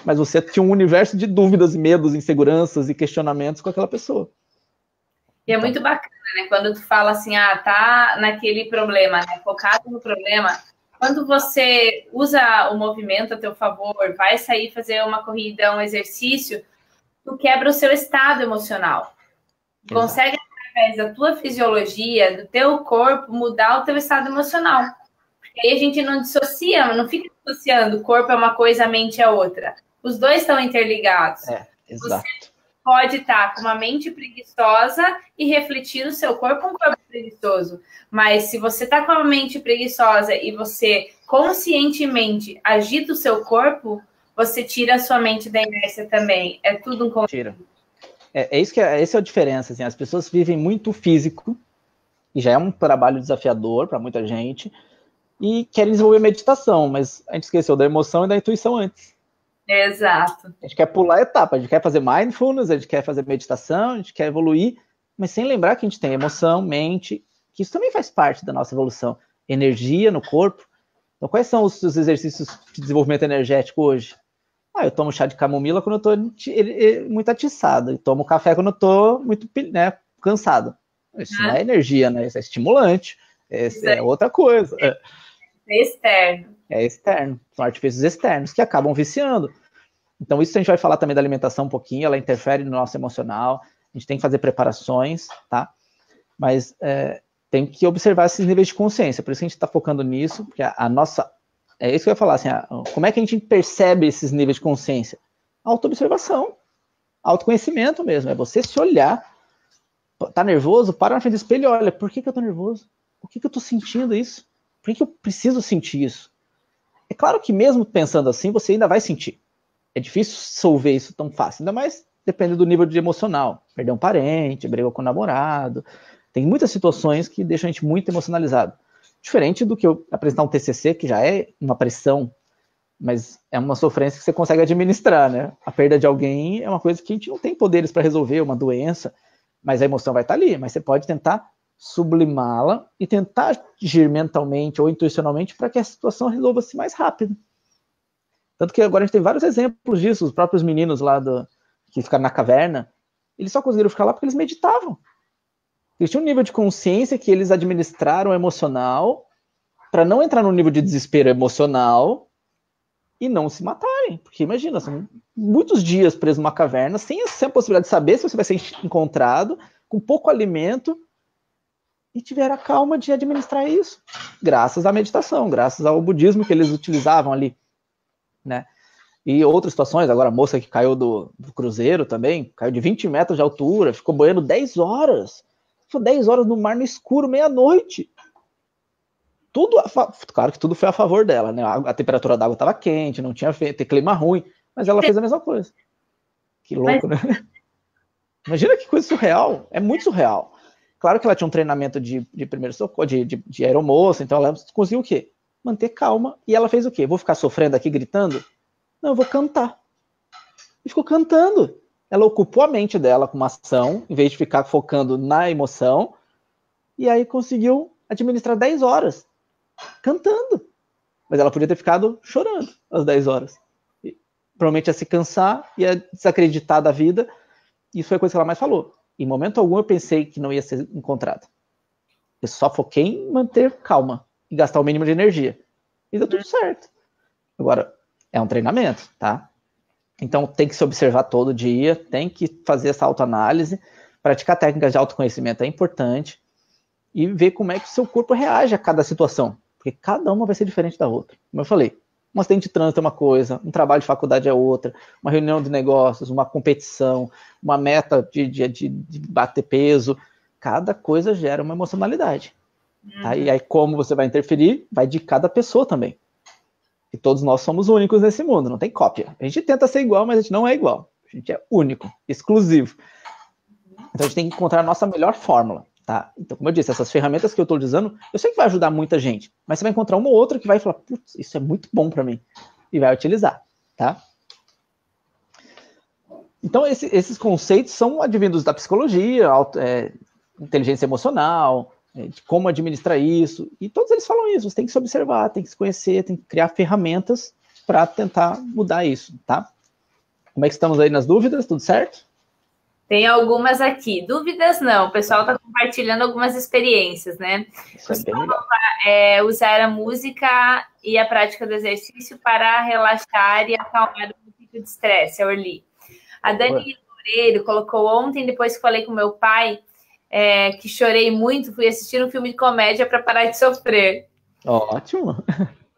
mas você tinha um universo de dúvidas, medos, inseguranças e questionamentos com aquela pessoa. E é muito bacana, né? Quando tu fala assim, ah, tá naquele problema, né? Focado no problema. Quando você usa o movimento a teu favor, vai sair fazer uma corrida, um exercício, tu quebra o seu estado emocional. Exato. Consegue, através da tua fisiologia, do teu corpo, mudar o teu estado emocional. Porque aí a gente não dissocia, não fica dissociando. O corpo é uma coisa, a mente é outra. Os dois estão interligados. É, exato. Você pode estar com uma mente preguiçosa e refletir o seu corpo um corpo preguiçoso. Mas se você está com uma mente preguiçosa e você conscientemente agita o seu corpo, você tira a sua mente da inércia também. É tudo um Tira. É, é, isso que é, essa é a diferença. Assim, as pessoas vivem muito físico, e já é um trabalho desafiador para muita gente, e querem desenvolver meditação, mas a gente esqueceu da emoção e da intuição antes. Exato. A gente quer pular etapa, a gente quer fazer mindfulness, a gente quer fazer meditação, a gente quer evoluir, mas sem lembrar que a gente tem emoção, mente, que isso também faz parte da nossa evolução. Energia no corpo. Então, quais são os, os exercícios de desenvolvimento energético hoje? Ah, eu tomo chá de camomila quando eu estou muito atiçado, e tomo café quando eu estou muito né, cansado. Isso ah. não é energia, né? Isso é estimulante, isso é outra coisa. É externo. É externo, são artifícios externos que acabam viciando. Então, isso a gente vai falar também da alimentação um pouquinho, ela interfere no nosso emocional, a gente tem que fazer preparações, tá? Mas é, tem que observar esses níveis de consciência, por isso a gente está focando nisso, porque a, a, nossa. É isso que eu ia falar, assim, a, como é que a gente percebe esses níveis de consciência? Autoobservação, autoconhecimento mesmo, é você se olhar. Tá nervoso? Para na frente do espelho e olha, por que, que eu tô nervoso? Por que, que eu tô sentindo isso? Por que, que eu preciso sentir isso? É claro que mesmo pensando assim, você ainda vai sentir é difícil solver isso tão fácil, ainda mais depende do nível de emocional. Perder um parente, brigou com o namorado. Tem muitas situações que deixam a gente muito emocionalizado. Diferente do que eu apresentar um TCC, que já é uma pressão, mas é uma sofrência que você consegue administrar, né? A perda de alguém é uma coisa que a gente não tem poderes para resolver, é uma doença, mas a emoção vai estar tá ali. Mas você pode tentar sublimá-la e tentar agir mentalmente ou intuicionalmente para que a situação resolva-se mais rápido. Tanto que agora a gente tem vários exemplos disso. Os próprios meninos lá do, que ficaram na caverna, eles só conseguiram ficar lá porque eles meditavam. Eles tinham um nível de consciência que eles administraram emocional para não entrar no nível de desespero emocional e não se matarem. Porque imagina, são muitos dias presos numa caverna sem, sem a possibilidade de saber se você vai ser encontrado, com pouco alimento, e tiveram a calma de administrar isso, graças à meditação, graças ao budismo que eles utilizavam ali né? E outras situações, agora a moça que caiu do, do cruzeiro também, caiu de 20 metros de altura, ficou boiando 10 horas. Ficou 10 horas no mar no escuro, meia-noite. Tudo, fa... claro que tudo foi a favor dela, né? A, a temperatura da água estava quente, não tinha feito, clima ruim, mas ela fez a mesma coisa. Que louco, né? <laughs> Imagina que coisa surreal, é muito surreal. Claro que ela tinha um treinamento de, de primeiro socorro, de, de, de aeromoça, então ela conseguiu o quê? manter calma. E ela fez o quê? Vou ficar sofrendo aqui gritando? Não, eu vou cantar. E ficou cantando. Ela ocupou a mente dela com uma ação, em vez de ficar focando na emoção. E aí conseguiu administrar 10 horas cantando. Mas ela podia ter ficado chorando às 10 horas. E, provavelmente ia se cansar, ia desacreditar da vida. Isso foi a coisa que ela mais falou. Em momento algum eu pensei que não ia ser encontrada. Eu só foquei em manter calma e gastar o mínimo de energia. E deu tudo uhum. certo. Agora, é um treinamento, tá? Então tem que se observar todo dia, tem que fazer essa autoanálise, praticar técnicas de autoconhecimento é importante e ver como é que o seu corpo reage a cada situação, porque cada uma vai ser diferente da outra. Como eu falei, um acidente de trânsito é uma coisa, um trabalho de faculdade é outra, uma reunião de negócios, uma competição, uma meta de, de, de, de bater peso, cada coisa gera uma emocionalidade. Uhum. Tá? E aí, como você vai interferir, vai de cada pessoa também. E todos nós somos únicos nesse mundo, não tem cópia. A gente tenta ser igual, mas a gente não é igual. A gente é único, exclusivo. Uhum. Então a gente tem que encontrar a nossa melhor fórmula. Tá? Então, como eu disse, essas ferramentas que eu estou utilizando, eu sei que vai ajudar muita gente, mas você vai encontrar uma ou outra que vai falar, putz, isso é muito bom para mim, e vai utilizar, tá? Então, esse, esses conceitos são advindos da psicologia, auto, é, inteligência emocional, é, de como administrar isso. E todos eles falam isso, você tem que se observar, tem que se conhecer, tem que criar ferramentas para tentar mudar isso, tá? Como é que estamos aí nas dúvidas? Tudo certo? Tem algumas aqui. Dúvidas não, o pessoal está compartilhando algumas experiências, né? Isso é, é, usar a música e a prática do exercício para relaxar e acalmar o tipo de estresse, a Orli. A Dani Loureiro colocou ontem, depois que falei com meu pai, é, que chorei muito, fui assistir um filme de comédia para parar de sofrer. Ótimo!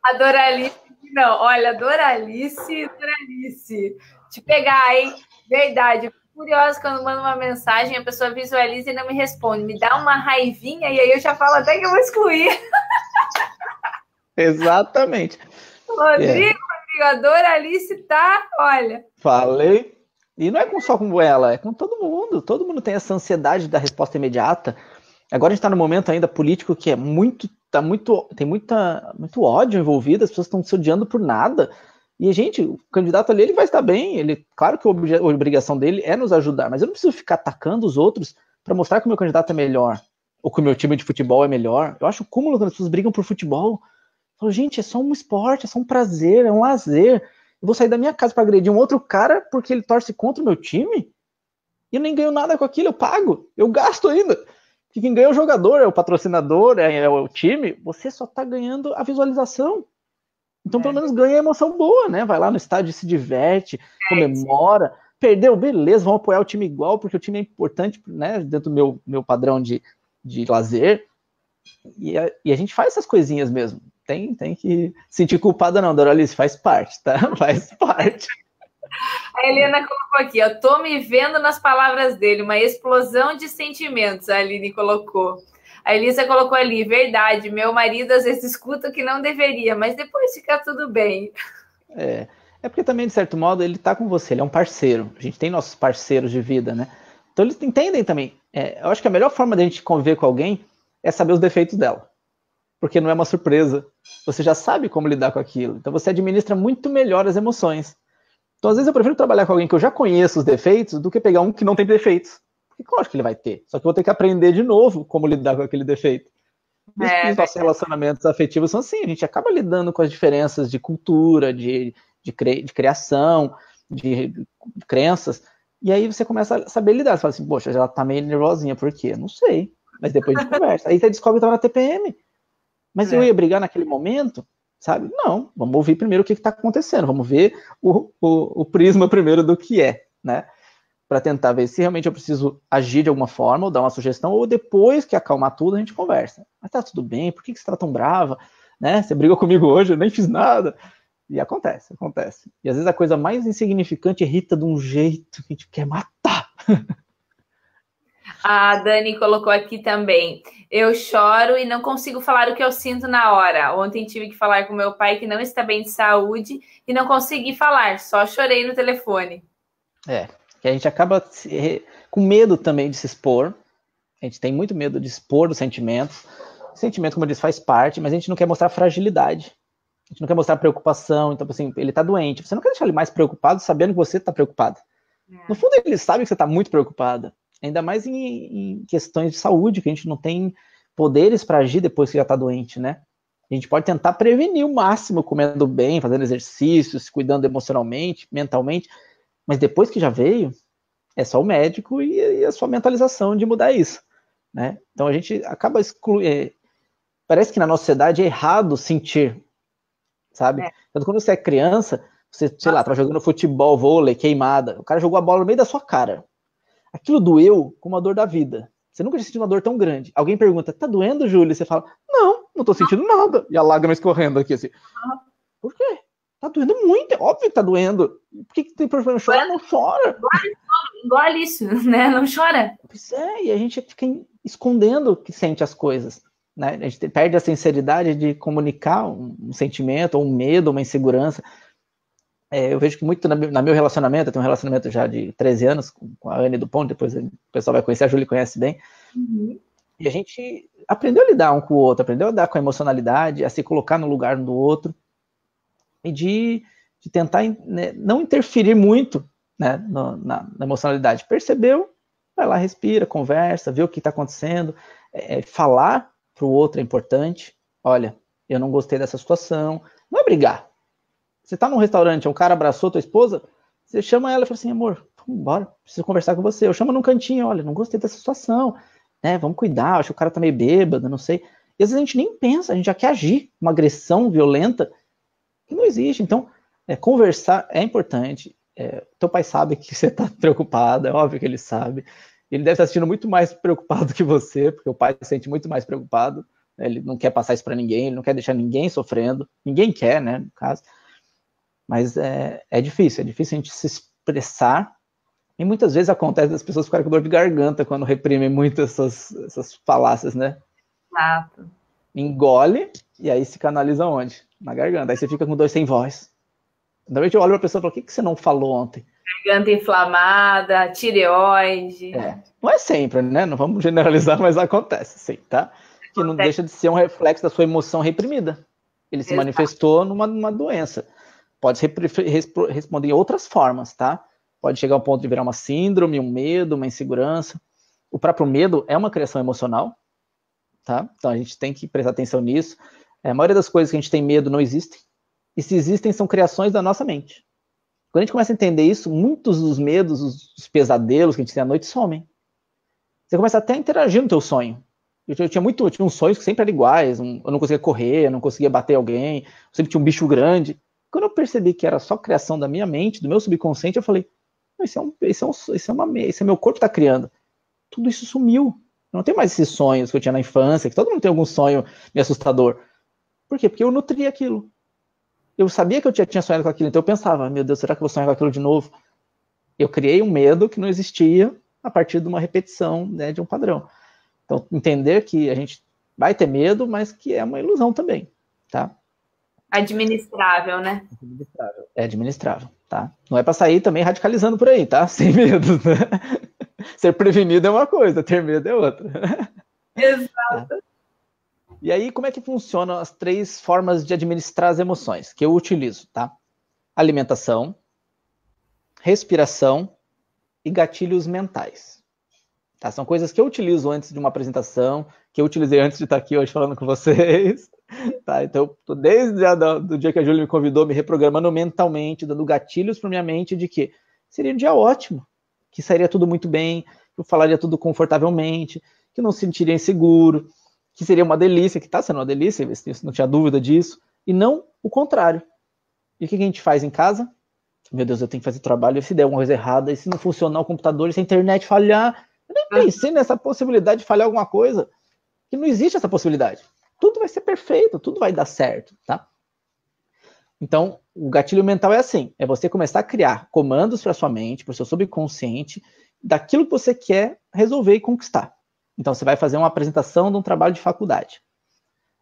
A Doralice, não, olha, Doralice, Doralice, te pegar, hein? Verdade, curiosa quando mando uma mensagem, a pessoa visualiza e não me responde. Me dá uma raivinha e aí eu já falo até que eu vou excluir. Exatamente. Rodrigo, é. a Doralice tá, olha. Falei e não é só com ela, é com todo mundo. Todo mundo tem essa ansiedade da resposta imediata. Agora a gente está no momento ainda político que é muito, tá muito, tem muita, muito ódio envolvido, as pessoas estão se odiando por nada. E, a gente, o candidato ali ele vai estar bem. Ele, claro que a obrigação dele é nos ajudar, mas eu não preciso ficar atacando os outros para mostrar que o meu candidato é melhor, ou que o meu time de futebol é melhor. Eu acho o cúmulo quando as pessoas brigam por futebol. Eu falo, gente, é só um esporte, é só um prazer, é um lazer vou sair da minha casa para agredir um outro cara porque ele torce contra o meu time? E eu nem ganho nada com aquilo, eu pago, eu gasto ainda. Que quem ganha é o jogador, é o patrocinador, é, é o time. Você só está ganhando a visualização. Então, é. pelo menos ganha emoção boa, né? Vai lá no estádio, se diverte, é, comemora. Sim. Perdeu, beleza, vamos apoiar o time igual, porque o time é importante, né? Dentro do meu, meu padrão de, de lazer. E a, e a gente faz essas coisinhas mesmo tem, tem que sentir culpada, não, Doralice, faz parte, tá? <laughs> Faz parte. A Helena colocou aqui, eu tô me vendo nas palavras dele, uma explosão de sentimentos, a Aline colocou. A Elisa colocou ali, verdade, meu marido às vezes escuta o que não deveria, mas depois fica tudo bem. É, é porque também, de certo modo, ele tá com você, ele é um parceiro. A gente tem nossos parceiros de vida, né? Então eles entendem também. É, eu acho que a melhor forma de a gente conviver com alguém é saber os defeitos dela porque não é uma surpresa. Você já sabe como lidar com aquilo. Então você administra muito melhor as emoções. Então, às vezes, eu prefiro trabalhar com alguém que eu já conheço os defeitos do que pegar um que não tem defeitos. Porque acho que ele vai ter. Só que eu vou ter que aprender de novo como lidar com aquele defeito. É, os nossos relacionamentos afetivos são assim, a gente acaba lidando com as diferenças de cultura, de, de, de criação, de, de, crenças, e aí você começa a saber lidar. Você fala assim, poxa, ela tá meio nervosinha, por quê? Não sei, mas depois a gente <laughs> conversa. Aí você descobre que tá na TPM, mas é. eu ia brigar naquele momento, sabe? Não, vamos ouvir primeiro o que está acontecendo, vamos ver o, o, o, prisma primeiro do que é, né? Para tentar ver se realmente eu preciso agir de alguma forma, ou dar uma sugestão, ou depois que acalmar tudo, a gente conversa. Mas tá tudo bem, por que, que você está tão brava? Né? Você brigou comigo hoje, eu nem fiz nada. E acontece, acontece. E às vezes a coisa mais insignificante irrita é de um jeito que a gente quer matar. <laughs> A Dani colocou aqui também. Eu choro e não consigo falar o que eu sinto na hora. Ontem tive que falar com meu pai que não está bem de saúde e não consegui falar, só chorei no telefone. É, que a gente acaba com medo também de se expor. A gente tem muito medo de expor os sentimentos. O sentimento, como eu disse, faz parte, mas a gente não quer mostrar fragilidade. A gente não quer mostrar preocupação. Então, assim, ele está doente. Você não quer deixar ele mais preocupado sabendo que você está preocupado. É. No fundo, ele sabe que você está muito preocupada. Ainda mais em, em questões de saúde, que a gente não tem poderes para agir depois que já está doente, né? A gente pode tentar prevenir o máximo comendo bem, fazendo exercícios, cuidando emocionalmente, mentalmente, mas depois que já veio, é só o médico e, e a sua mentalização de mudar isso, né? Então a gente acaba excluindo. É, parece que na nossa sociedade é errado sentir, sabe? É. quando você é criança, você, sei lá, tá jogando futebol, vôlei, queimada, o cara jogou a bola no meio da sua cara aquilo doeu como a dor da vida. Você nunca tinha sentido uma dor tão grande. Alguém pergunta, tá doendo, Júlio? E você fala, não, não tô sentindo nada. E a lágrima escorrendo aqui, assim. Por quê? Tá doendo muito, é óbvio que tá doendo. Por que, que tem problema? Chora, não chora. Igual isso, né? Não chora. Pois é, e a gente fica escondendo que sente as coisas. Né? A gente perde a sinceridade de comunicar um, sentimento, ou um medo, uma insegurança é, eu vejo que muito na, meu relacionamento, eu tenho um relacionamento já de 13 anos com a Anne do Ponto, depois o pessoal vai conhecer, a Júlia conhece bem. Uhum. E a gente aprendeu a lidar um com o outro, aprendeu a lidar com a emocionalidade, a se colocar no lugar do outro e de, de tentar né, não interferir muito né, no, na, na, emocionalidade. Percebeu? Vai lá, respira, conversa, vê o que está acontecendo. É, é falar para o outro é importante. Olha, eu não gostei dessa situação. Não é brigar, você tá num restaurante, é um cara abraçou tua esposa, você chama ela e fala assim, amor, vamos embora, preciso conversar com você. Eu chamo num cantinho, olha, não gostei dessa situação, né? Vamos cuidar, acho que o cara tá meio bêbado, não sei. E às vezes a gente nem pensa, a gente já quer agir, uma agressão violenta que não existe. Então, é, conversar é importante. É, teu pai sabe que você tá <laughs> preocupado, é óbvio que ele sabe. Ele deve tá estar sentindo muito mais preocupado que você, porque o pai se sente muito mais preocupado. Né, ele não quer passar isso para ninguém, ele não quer deixar ninguém sofrendo. Ninguém quer, né, no caso. Mas é, é difícil, é difícil a gente se expressar. E muitas vezes acontece das pessoas ficarem com dor de garganta quando reprimem muito essas, essas falácias, né? Exato. Engole e aí se canaliza onde? Na garganta. Aí você fica com dor sem voz. Normalmente eu olho para a pessoa e falo, o que, que você não falou ontem? Garganta inflamada, tireoide. É. Não é sempre, né? Não vamos generalizar, mas acontece, sim, tá? Que não deixa de ser um reflexo da sua emoção reprimida. Ele se Exato. manifestou numa, numa doença pode responder em outras formas, tá? Pode chegar ao ponto de virar uma síndrome, um medo, uma insegurança. O próprio medo é uma criação emocional, tá? Então a gente tem que prestar atenção nisso. É, a maioria das coisas que a gente tem medo não existem. E se existem, são criações da nossa mente. Quando a gente começa a entender isso, muitos dos medos, os, pesadelos que a gente tem à noite somem. Você começa até a interagir no teu sonho. Eu, eu tinha muito, eu tinha uns sonhos que sempre eram iguais. Um, eu não conseguia correr, eu não conseguia bater alguém, eu sempre tinha um bicho grande. Quando eu percebi que era só criação da minha mente, do meu subconsciente, eu falei: isso é, um, isso, é um, isso é uma isso é meu corpo está criando. Tudo isso sumiu. Eu não tenho mais esses sonhos que eu tinha na infância, que todo mundo tem algum sonho me assustador. Por quê? Porque eu nutri aquilo. Eu sabia que eu tinha, tinha sonhado com aquilo, então eu pensava, meu Deus, será que eu vou sonhar com aquilo de novo? Eu criei um medo que não existia a partir de uma repetição né, de um padrão. Então, entender que a gente vai ter medo, mas que é uma ilusão também, tá? Administrável, né? Administrável. É administrável, tá? Não é para sair também radicalizando por aí, tá? <laughs> Sem medo. Né? Ser prevenido é uma coisa, ter medo é outra. Exato. É. E aí, como é que funcionam as três formas de administrar as emoções que eu utilizo, tá? Alimentação, respiração e gatilhos mentais. Tá? São coisas que eu utilizo antes de uma apresentação, que eu utilizei antes de estar aqui hoje falando com vocês. <laughs> Tá, então, desde a, do, do dia que a Júlia me convidou, me reprogramando mentalmente, dando gatilhos para minha mente de que seria um dia ótimo, que sairia tudo muito bem, que eu falaria tudo confortavelmente, que eu não sentiria inseguro, que seria uma delícia, que está sendo uma delícia, não tinha dúvida disso, e não o contrário. E o que a gente faz em casa? Meu Deus, eu tenho que fazer trabalho, e se der alguma coisa errada, e se não funcionar o computador, e se a internet falhar, eu nem ah. pensei nessa possibilidade de falhar alguma coisa, que não existe essa possibilidade tudo vai ser perfeito, tudo vai dar certo, tá? Então, o gatilho mental é assim: é você começar a criar comandos para sua mente, para o seu subconsciente, daquilo que você quer resolver e conquistar. Então, você vai fazer uma apresentação de um trabalho de faculdade.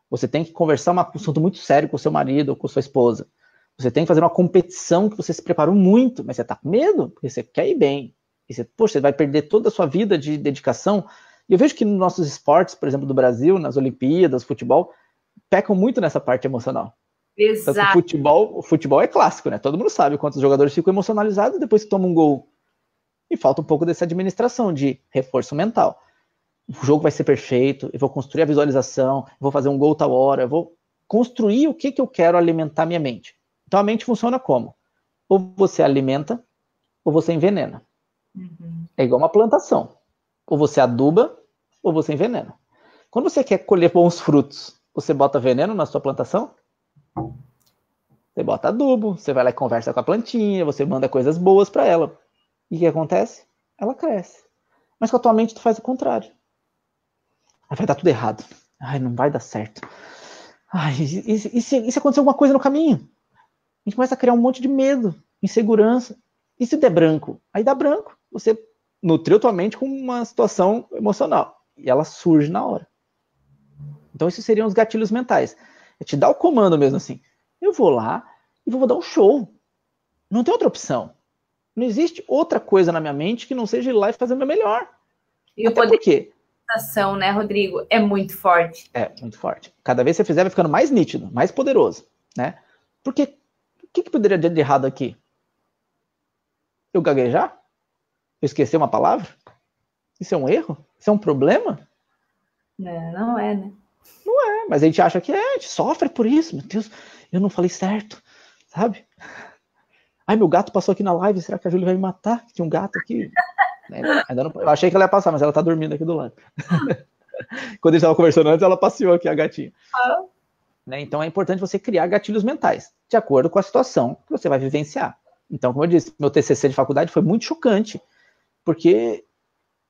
Você tem que conversar um assunto muito sério com seu marido ou com sua esposa. Você tem que fazer uma competição que você se preparou muito, mas você está com medo, porque você quer ir bem. E você, poxa, você vai perder toda a sua vida de dedicação e eu vejo que nos nossos esportes, por exemplo, do Brasil, nas Olimpíadas, futebol, pecam muito nessa parte emocional. Exato. Tanto futebol, o futebol é clássico, né? Todo mundo sabe quantos jogadores ficam emocionalizados depois que tomam um gol. E falta um pouco dessa administração de reforço mental. O jogo vai ser perfeito, eu vou construir a visualização, eu vou fazer um gol tal hora, eu vou construir o que, que eu quero alimentar minha mente. Então a mente funciona como? Ou você alimenta, ou você envenena. Uhum. É igual uma plantação. Ou você aduba, ou você envenena. Quando você quer colher bons frutos, você bota veneno na sua plantação? Você bota adubo, você vai lá e conversa com a plantinha, você manda coisas boas para ela. E o que acontece? Ela cresce. Mas com a tua mente tu faz o contrário. Aí vai dar tudo errado. Ai, não vai dar certo. Ai, e, e, e, se, e se acontecer alguma coisa no caminho? A gente começa a criar um monte de medo, insegurança. E se der branco? Aí dá branco. Você nutriu tua mente com uma situação emocional e ela surge na hora. Então, esses seriam os gatilhos mentais. É te dar o comando mesmo assim. Eu vou lá e vou dar um show. Não tem outra opção. Não existe outra coisa na minha mente que não seja ir lá e fazer o meu melhor. E o poder porque... ação, né, Rodrigo? É muito forte. É, muito forte. Cada vez que você fizer, vai ficando mais nítido, mais poderoso, né? Porque o que, que poderia ter de errado aqui? Eu gaguejar? Eu esquecer uma palavra? Isso é um erro? Isso é um problema? É, não é, né? Não é, mas a gente acha que é, a gente sofre por isso, meu Deus, eu não falei certo, sabe? Ai, meu gato passou aqui na live, será que a Júlia vai me matar? Tinha um gato aqui. Né? Ainda não, eu achei que ela ia passar, mas ela tá dormindo aqui do lado. <laughs> Quando a gente tava conversando antes, ela passeou aqui a gatinha. Ah. Né? Então é importante você criar gatilhos mentais, de acordo com a situação que você vai vivenciar. Então, como eu disse, meu TCC de faculdade foi muito chocante, porque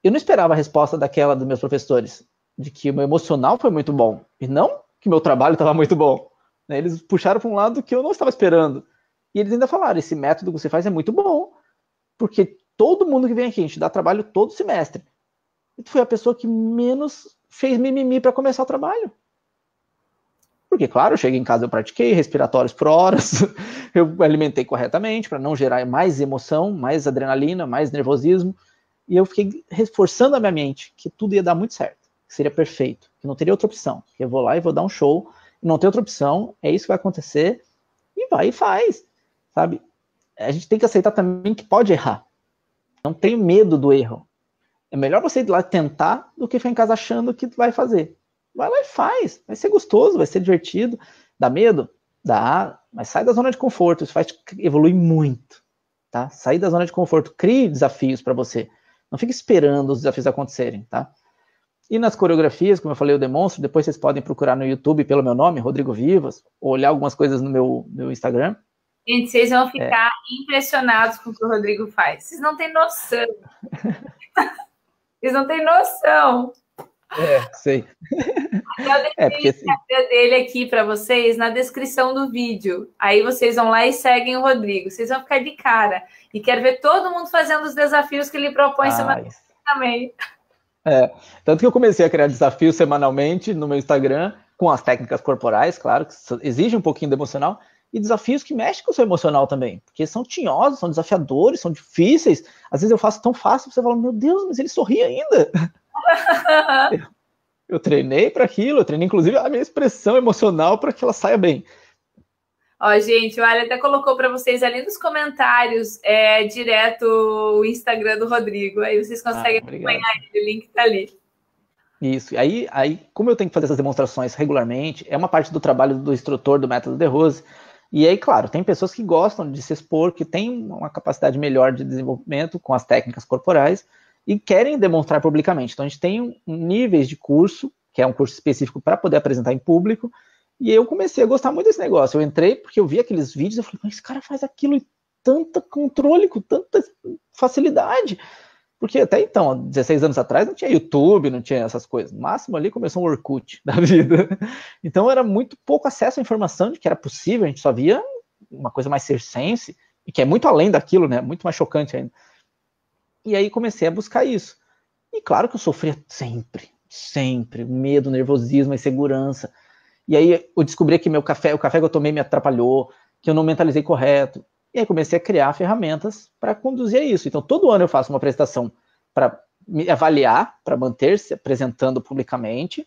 eu não esperava a resposta daquela dos meus professores, de que o meu emocional foi muito bom, e não que meu trabalho estava muito bom. Né? Eles puxaram para um lado que eu não estava esperando. E eles ainda falaram: esse método que você faz é muito bom, porque todo mundo que vem aqui, a gente dá trabalho todo semestre. E tu foi a pessoa que menos fez mimimi para começar o trabalho. Porque, claro, eu cheguei em casa, eu pratiquei respiratórios por horas, <laughs> eu alimentei corretamente para não gerar mais emoção, mais adrenalina, mais nervosismo. E eu fiquei reforçando a minha mente que tudo ia dar muito certo, que seria perfeito, que não teria outra opção. Que eu vou lá e vou dar um show, não tem outra opção, é isso que vai acontecer, e vai e faz, sabe? A gente tem que aceitar também que pode errar. Não tem medo do erro. É melhor você ir lá tentar do que ficar em casa achando que vai fazer. Vai lá e faz. Vai ser gostoso, vai ser divertido. Dá medo? Dá, mas sai da zona de conforto. Isso faz evoluir muito, tá? Sair da zona de conforto, crie desafios para você. Não fique esperando os desafios acontecerem, tá? E nas coreografias, como eu falei, eu demonstro. Depois vocês podem procurar no YouTube pelo meu nome, Rodrigo Vivas, ou olhar algumas coisas no meu, meu Instagram. Gente, vocês vão é. ficar é. impressionados com o que o Rodrigo faz. Vocês não têm noção. <laughs> vocês não têm noção. É, sei. Eu deixei é, porque assim Instagram dele aqui para vocês na descrição do vídeo. Aí vocês vão lá e seguem o Rodrigo. Vocês vão ficar de cara. E quero ver todo mundo fazendo os desafios que ele propõe ah, semana também. É, tanto que eu comecei a criar desafios semanalmente no meu Instagram, com as técnicas corporais, claro, que exige um pouquinho do emocional, e desafios que mexem com o seu emocional também, porque são tinhosos, são desafiadores, são difíceis. Às vezes eu faço tão fácil, você fala, meu Deus, mas ele sorri ainda eu, eu treinei para aquilo, eu treinei inclusive a minha expressão emocional para que ela saia bem. Ó, gente, o Ali até colocou para vocês ali nos comentários é, direto o Instagram do Rodrigo. Aí vocês conseguem ah, acompanhar ele, o link tá ali. Isso. Aí, aí, como eu tenho que fazer essas demonstrações regularmente, é uma parte do trabalho do instrutor do método de Rose. E aí, claro, tem pessoas que gostam de se expor, que têm uma capacidade melhor de desenvolvimento com as técnicas corporais, e querem demonstrar publicamente. Então a gente tem um, níveis de curso, que é um curso específico para poder apresentar em público, e eu comecei a gostar muito desse negócio. Eu entrei porque eu vi aqueles vídeos, eu falei, mas esse cara faz aquilo e tanta controle, com tanta facilidade. Porque até então, 16 anos atrás, não tinha YouTube, não tinha essas coisas. máximo ali começou um Orkut <laughs> da vida. Então era muito pouco acesso à informação de que era possível, a gente só via uma coisa mais circense, e que é muito além daquilo, né? Muito mais chocante ainda. E aí comecei a buscar isso. E claro que eu sofria sempre, sempre, medo, nervosismo, insegurança. E aí eu descobri que meu café, o café que eu tomei me atrapalhou, que eu não mentalizei correto. E aí comecei a criar ferramentas para conduzir isso. Então todo ano eu faço uma apresentação para me avaliar, para manter-se apresentando publicamente,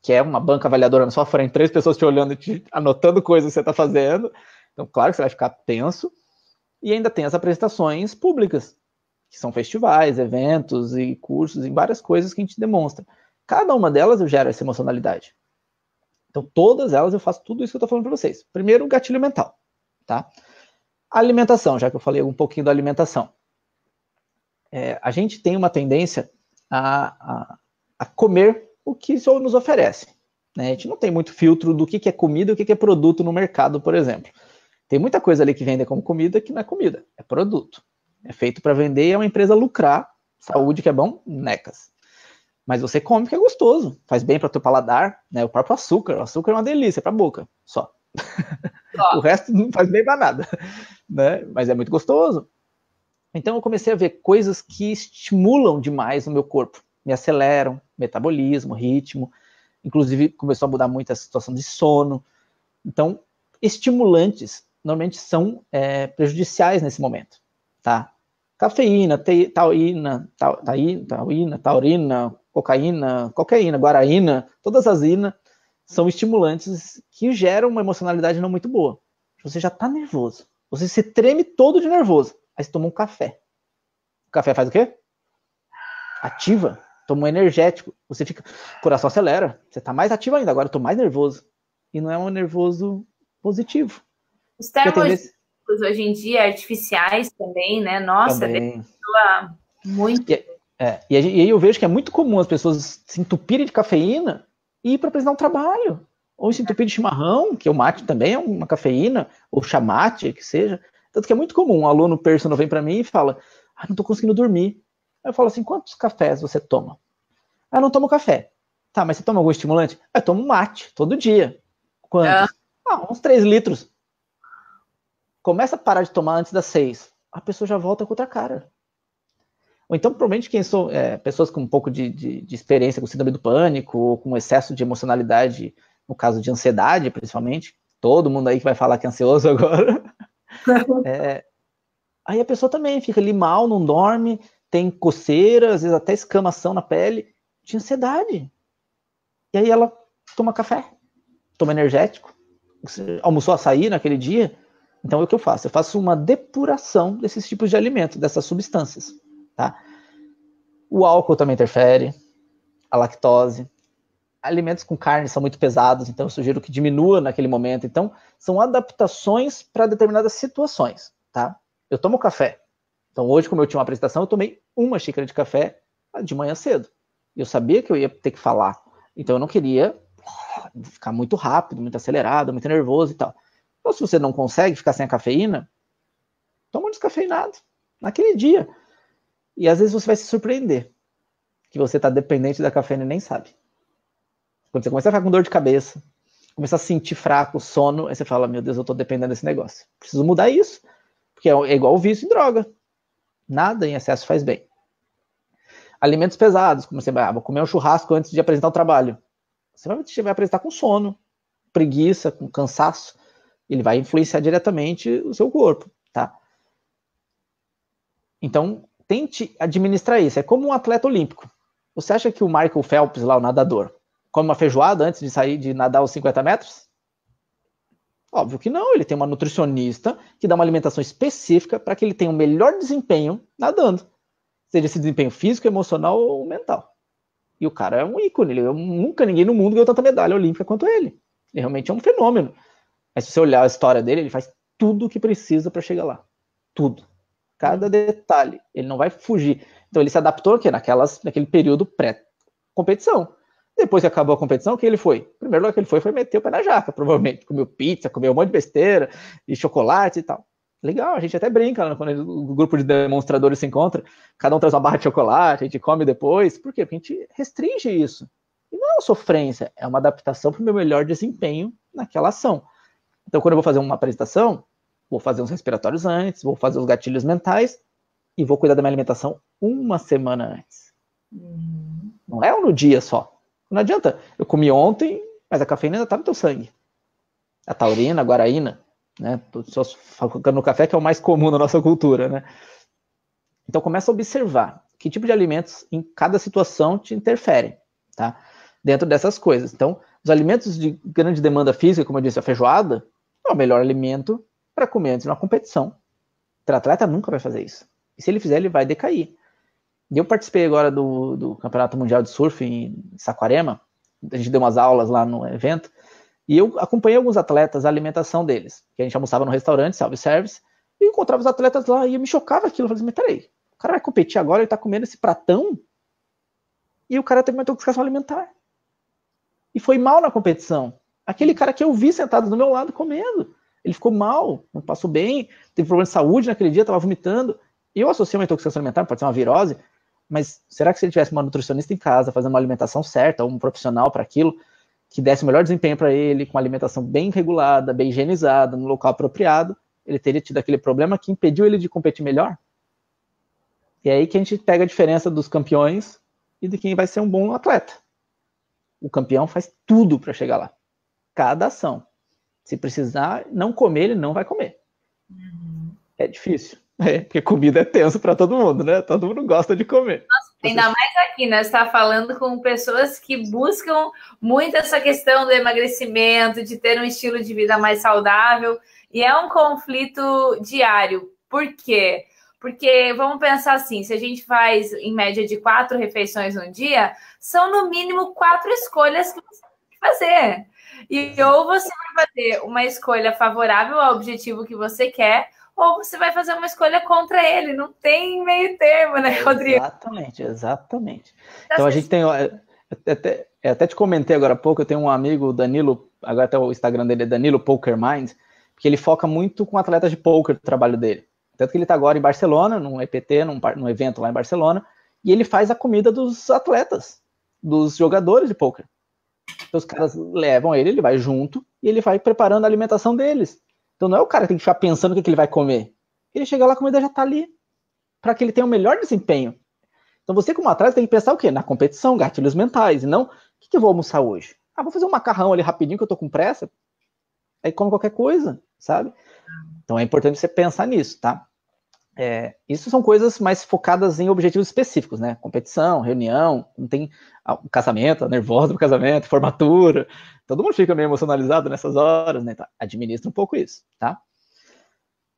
que é uma banca avaliadora na sua frente, três pessoas te olhando, te anotando coisas que você está fazendo. Então claro que você vai ficar tenso. E ainda tem as apresentações públicas, que são festivais, eventos e cursos e várias coisas que a gente demonstra. Cada uma delas eu gero essa emocionalidade. Então, todas elas eu faço tudo isso que eu estou falando para vocês. Primeiro, o gatilho mental, tá? Alimentação, já que eu falei um pouquinho da alimentação. É, a gente tem uma tendência a, a, a, comer o que sol nos oferece. Né? A gente não tem muito filtro do que, que é comida e o que, que é produto no mercado, por exemplo. Tem muita coisa ali que vende como comida que não é comida, é produto. É feito para vender e é uma empresa lucrar. Saúde que é bom, necas. Mas você come que é gostoso, faz bem para teu paladar, né? O próprio açúcar, o açúcar é uma delícia para boca, só. <laughs> o resto não faz bem para nada, <laughs> né? Mas é muito gostoso. Então eu comecei a ver coisas que estimulam demais o meu corpo, me aceleram, metabolismo, ritmo, inclusive começou a mudar muito a situação de sono. Então, estimulantes normalmente são é, prejudiciais nesse momento, tá? Cafeína, te, taurina, ta, taurina, taurina, cocaína, cocaína, guaraína, todas as inas são estimulantes que geram uma emocionalidade não muito boa. Você já está nervoso. Você se treme todo de nervoso. Aí você toma um café. O café faz o quê? Ativa. Toma um energético. Você fica. O coração acelera. Você está mais ativo ainda. Agora eu estou mais nervoso. E não é um nervoso positivo. Os termos, hoje em dia artificiais também, né? Nossa, também. muito. E, é, é e aí eu vejo que é muito comum as pessoas se entupirem de cafeína e ir para apresentar um trabalho. Ou se entupir de chimarrão, que o mate também é uma cafeína, ou chamate, que seja. Tanto que é muito comum um aluno personal vem para mim e fala: Ah, não estou conseguindo dormir. Aí eu falo assim: quantos cafés você toma? Ah, não tomo café. Tá, mas você toma algum estimulante? Ah, eu tomo mate todo dia. Quantos? É. Ah, uns 3 litros começa a parar de tomar antes das seis, a pessoa já volta com outra cara. Ou então, provavelmente, quem são é, pessoas com um pouco de, de, de, experiência com síndrome do pânico, ou com excesso de emocionalidade, no caso de ansiedade, principalmente, todo mundo aí que vai falar que é ansioso <laughs> agora. é, aí a pessoa também fica ali mal, não dorme, tem coceira, às vezes até escamação na pele, de ansiedade. E aí ela toma café, toma energético, almoçou açaí naquele dia, então, é o que eu faço? Eu faço uma depuração desses tipos de alimento, dessas substâncias, tá? O álcool também interfere, a lactose. Alimentos com carne são muito pesados, então eu sugiro que diminua naquele momento. Então, são adaptações para determinadas situações, tá? Eu tomo café. Então, hoje, como eu tinha uma apresentação, eu tomei uma xícara de café de manhã cedo. Eu sabia que eu ia ter que falar. Então, eu não queria ficar muito rápido, muito acelerado, muito nervoso e tal. Ou se você não consegue ficar sem a cafeína, toma um descafeinado naquele dia. E às vezes você vai se surpreender que você está dependente da cafeína e nem sabe. Quando você começa a ficar com dor de cabeça, começar a sentir fraco, sono, aí você fala: Meu Deus, eu estou dependendo desse negócio. Preciso mudar isso. Porque é, é igual o vício em droga. Nada em excesso faz bem. Alimentos pesados, como você vai ah, comer um churrasco antes de apresentar o trabalho. Você vai, você vai apresentar com sono, preguiça, com cansaço. Ele vai influenciar diretamente o seu corpo, tá? Então, tente administrar isso. É como um atleta olímpico. Você acha que o Michael Phelps, lá, o nadador, come uma feijoada antes de sair de nadar os 50 metros? Óbvio que não. Ele tem uma nutricionista que dá uma alimentação específica para que ele tenha o um melhor desempenho nadando. Seja esse desempenho físico, emocional ou mental. E o cara é um ícone. Ele, eu, é nunca ninguém no mundo ganhou tanta medalha olímpica quanto ele. Ele realmente é um fenômeno. Mas se você olhar a história dele, ele faz tudo o que precisa para chegar lá. Tudo. Cada detalhe. Ele não vai fugir. Então ele se adaptou aqui naquelas, naquele período pré-competição. Depois que acabou a competição, o que ele foi? O primeiro lugar que ele foi foi meter o pé na jaca, provavelmente. Comeu pizza, comeu um monte de besteira, e chocolate e tal. Legal, a gente até brinca né, quando o grupo de demonstradores se encontra, cada um traz uma barra de chocolate, a gente come depois. Por quê? Porque a gente restringe isso. E não é uma sofrência, é uma adaptação para o meu melhor desempenho naquela ação. Então, quando eu vou fazer uma apresentação, vou fazer uns respiratórios antes, vou fazer os gatilhos mentais e vou cuidar da minha alimentação uma semana antes. Uhum. Não é um no dia só. Não adianta. Eu comi ontem, mas a cafeína ainda está no teu sangue. A taurina, a guaraína, né? só focando no café, que é o mais comum na nossa cultura, né? Então, começa a observar que tipo de alimentos em cada situação te interferem, tá? Dentro dessas coisas. Então, os alimentos de grande demanda física, como eu disse, a feijoada, o melhor alimento para comer antes de uma competição. O atleta nunca vai fazer isso. E se ele fizer, ele vai decair. E eu participei agora do, do Campeonato Mundial de Surf em Saquarema. A gente deu umas aulas lá no evento. E eu acompanhei alguns atletas, a alimentação deles. Que a gente almoçava no restaurante, self-service. E encontrava os atletas lá. E me chocava aquilo. Eu falei assim, mas peraí, o cara vai competir agora, ele tá comendo esse pratão? E o cara teve uma intoxicação alimentar. E foi mal na competição aquele cara que eu vi sentado do meu lado comendo. Ele ficou mal, não passou bem, teve problema de saúde naquele dia, estava vomitando. Eu associei uma intoxicação alimentar, pode ser uma virose, mas será que se ele tivesse uma nutricionista em casa, fazendo uma alimentação certa, um profissional para aquilo, que desse o melhor desempenho para ele, com uma alimentação bem regulada, bem higienizada, no local apropriado, ele teria tido aquele problema que impediu ele de competir melhor? E é aí que a gente pega a diferença dos campeões e de quem vai ser um bom atleta. O campeão faz tudo para chegar lá cada ação. Se precisar não comer, ele não vai comer. Uhum. É difícil. É, porque comida é tenso para todo mundo, né? Todo mundo gosta de comer. Nossa, ainda mais aqui, né? Você está falando com pessoas que buscam muito essa questão do emagrecimento, de ter um estilo de vida mais saudável. E é um conflito diário. Por quê? Porque vamos pensar assim: se a gente faz em média de quatro refeições no dia, são no mínimo quatro escolhas que você tem que fazer. E ou você vai fazer uma escolha favorável ao objetivo que você quer, ou você vai fazer uma escolha contra ele. Não tem meio termo, né, Rodrigo? Exatamente, exatamente. Tá então a gente tem. É, é até, é, até te comentei agora há pouco, eu tenho um amigo, Danilo, agora até o Instagram dele é Danilo Poker Mind, que ele foca muito com atletas de poker o trabalho dele. Tanto que ele está agora em Barcelona, num EPT, num, num evento lá em Barcelona, e ele faz a comida dos atletas, dos jogadores de poker. Então os caras levam ele, ele vai junto e ele vai preparando a alimentação deles. Então não é o cara que tem que ficar pensando o que, que ele vai comer. Ele chega lá, a comida já está ali. Para que ele tenha o um melhor desempenho. Então você, como atrás tem que pensar o quê? Na competição, gatilhos mentais, e não o que, que eu vou almoçar hoje? Ah, vou fazer um macarrão ali rapidinho que eu tô com pressa. Aí come qualquer coisa, sabe? Então é importante você pensar nisso, tá? É, isso são coisas mais focadas em objetivos específicos, né? Competição, reunião, não tem ah, casamento, nervosa do casamento, formatura. Todo mundo fica meio emocionalizado nessas horas, né? Tá, administra um pouco isso, tá?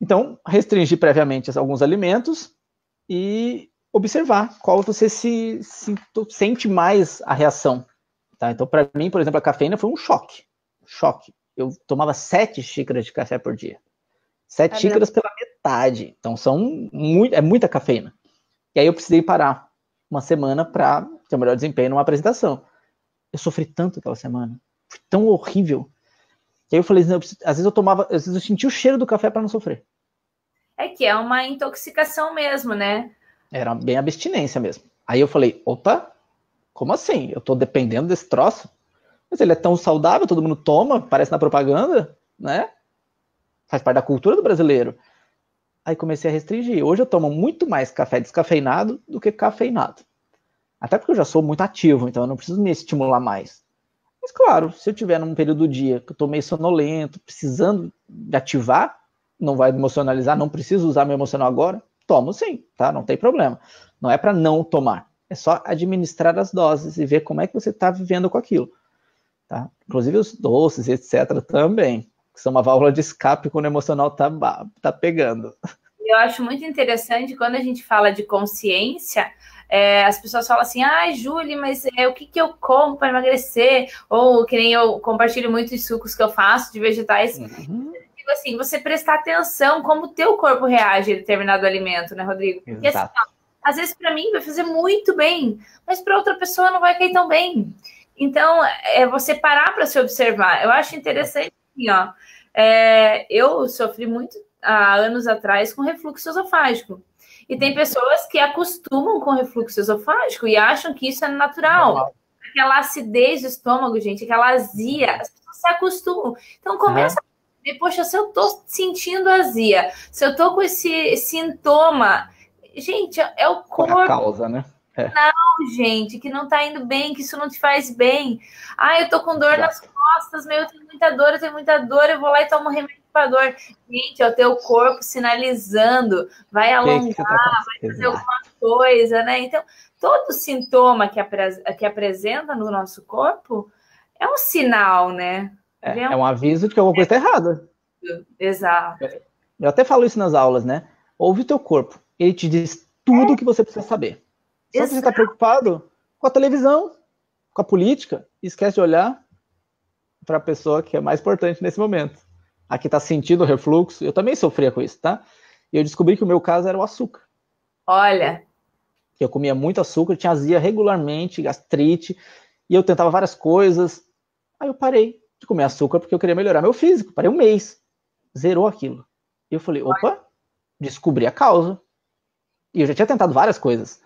Então, restringir previamente alguns alimentos e observar qual você se, se sente mais a reação, tá? Então, para mim, por exemplo, a cafeína foi um choque, choque. Eu tomava sete xícaras de café por dia, sete xícaras pela metade. Então são muito, é muita cafeína. E aí eu precisei parar uma semana para ter o melhor desempenho numa apresentação. Eu sofri tanto aquela semana, foi tão horrível. E aí eu falei, não, eu preciso, às vezes eu tomava, às vezes eu sentia o cheiro do café para não sofrer. É que é uma intoxicação mesmo, né? Era bem abstinência mesmo. Aí eu falei, opa, como assim? Eu tô dependendo desse troço? Mas ele é tão saudável, todo mundo toma, parece na propaganda, né? Faz parte da cultura do brasileiro. Aí comecei a restringir. Hoje eu tomo muito mais café descafeinado do que cafeinado. Até porque eu já sou muito ativo, então eu não preciso me estimular mais. Mas claro, se eu tiver num período do dia que eu tô meio sonolento, precisando de ativar, não vai emocionalizar, não preciso usar meu emocional agora, tomo sim, tá? Não tem problema. Não é para não tomar. É só administrar as doses e ver como é que você está vivendo com aquilo. Tá? Inclusive os doces, etc. também que são uma válvula de escape quando o emocional tá, tá pegando. Eu acho muito interessante quando a gente fala de consciência, é, as pessoas falam assim, ai, ah, Júlia, mas é, o que, que eu como para emagrecer? Ou que nem eu compartilho muitos sucos que eu faço de vegetais. Uhum. Digo assim, você prestar atenção como o teu corpo reage a determinado alimento, né, Rodrigo? Porque assim, ó, às vezes para mim vai fazer muito bem, mas para outra pessoa não vai cair tão bem. Então, é você parar para se observar. Eu acho interessante, assim, ó, é, eu sofri muito há anos atrás com refluxo esofágico. E tem uhum. pessoas que acostumam com refluxo esofágico e acham que isso é natural. Aquela acidez do estômago, gente, aquela azia, as pessoas se acostumam. Então começa uhum. a ver, poxa, se eu tô sentindo azia, se eu tô com esse sintoma, gente, é o corpo. É a causa, né? É. Na gente, que não tá indo bem, que isso não te faz bem. Ah, eu tô com dor nas costas, meu, eu tenho muita dor, eu tenho muita dor, eu vou lá e tomo um remédio pra dor. Gente, é o teu corpo sinalizando, vai alongar, tá vai fazer alguma coisa, né? Então, todo sintoma que, apres que apresenta no nosso corpo é um sinal, né? É, é, é um... é um aviso de que alguma coisa tá errada. Exato. Eu até falo isso nas aulas, né? Ouve o teu corpo. Ele te diz tudo é. o que você precisa saber. Só que você está preocupado com a televisão, com a política, e esquece de olhar para a pessoa que é mais importante nesse momento. Aqui está sentindo o refluxo. Eu também sofria com isso, tá? E eu descobri que o meu caso era o açúcar. Olha. eu comia muito açúcar, tinha azia regularmente, gastrite, e eu tentava várias coisas. Aí eu parei de comer açúcar porque eu queria melhorar meu físico. Parei um mês. Zerou aquilo. E eu falei, opa, descobri a causa. E eu já tinha tentado várias coisas.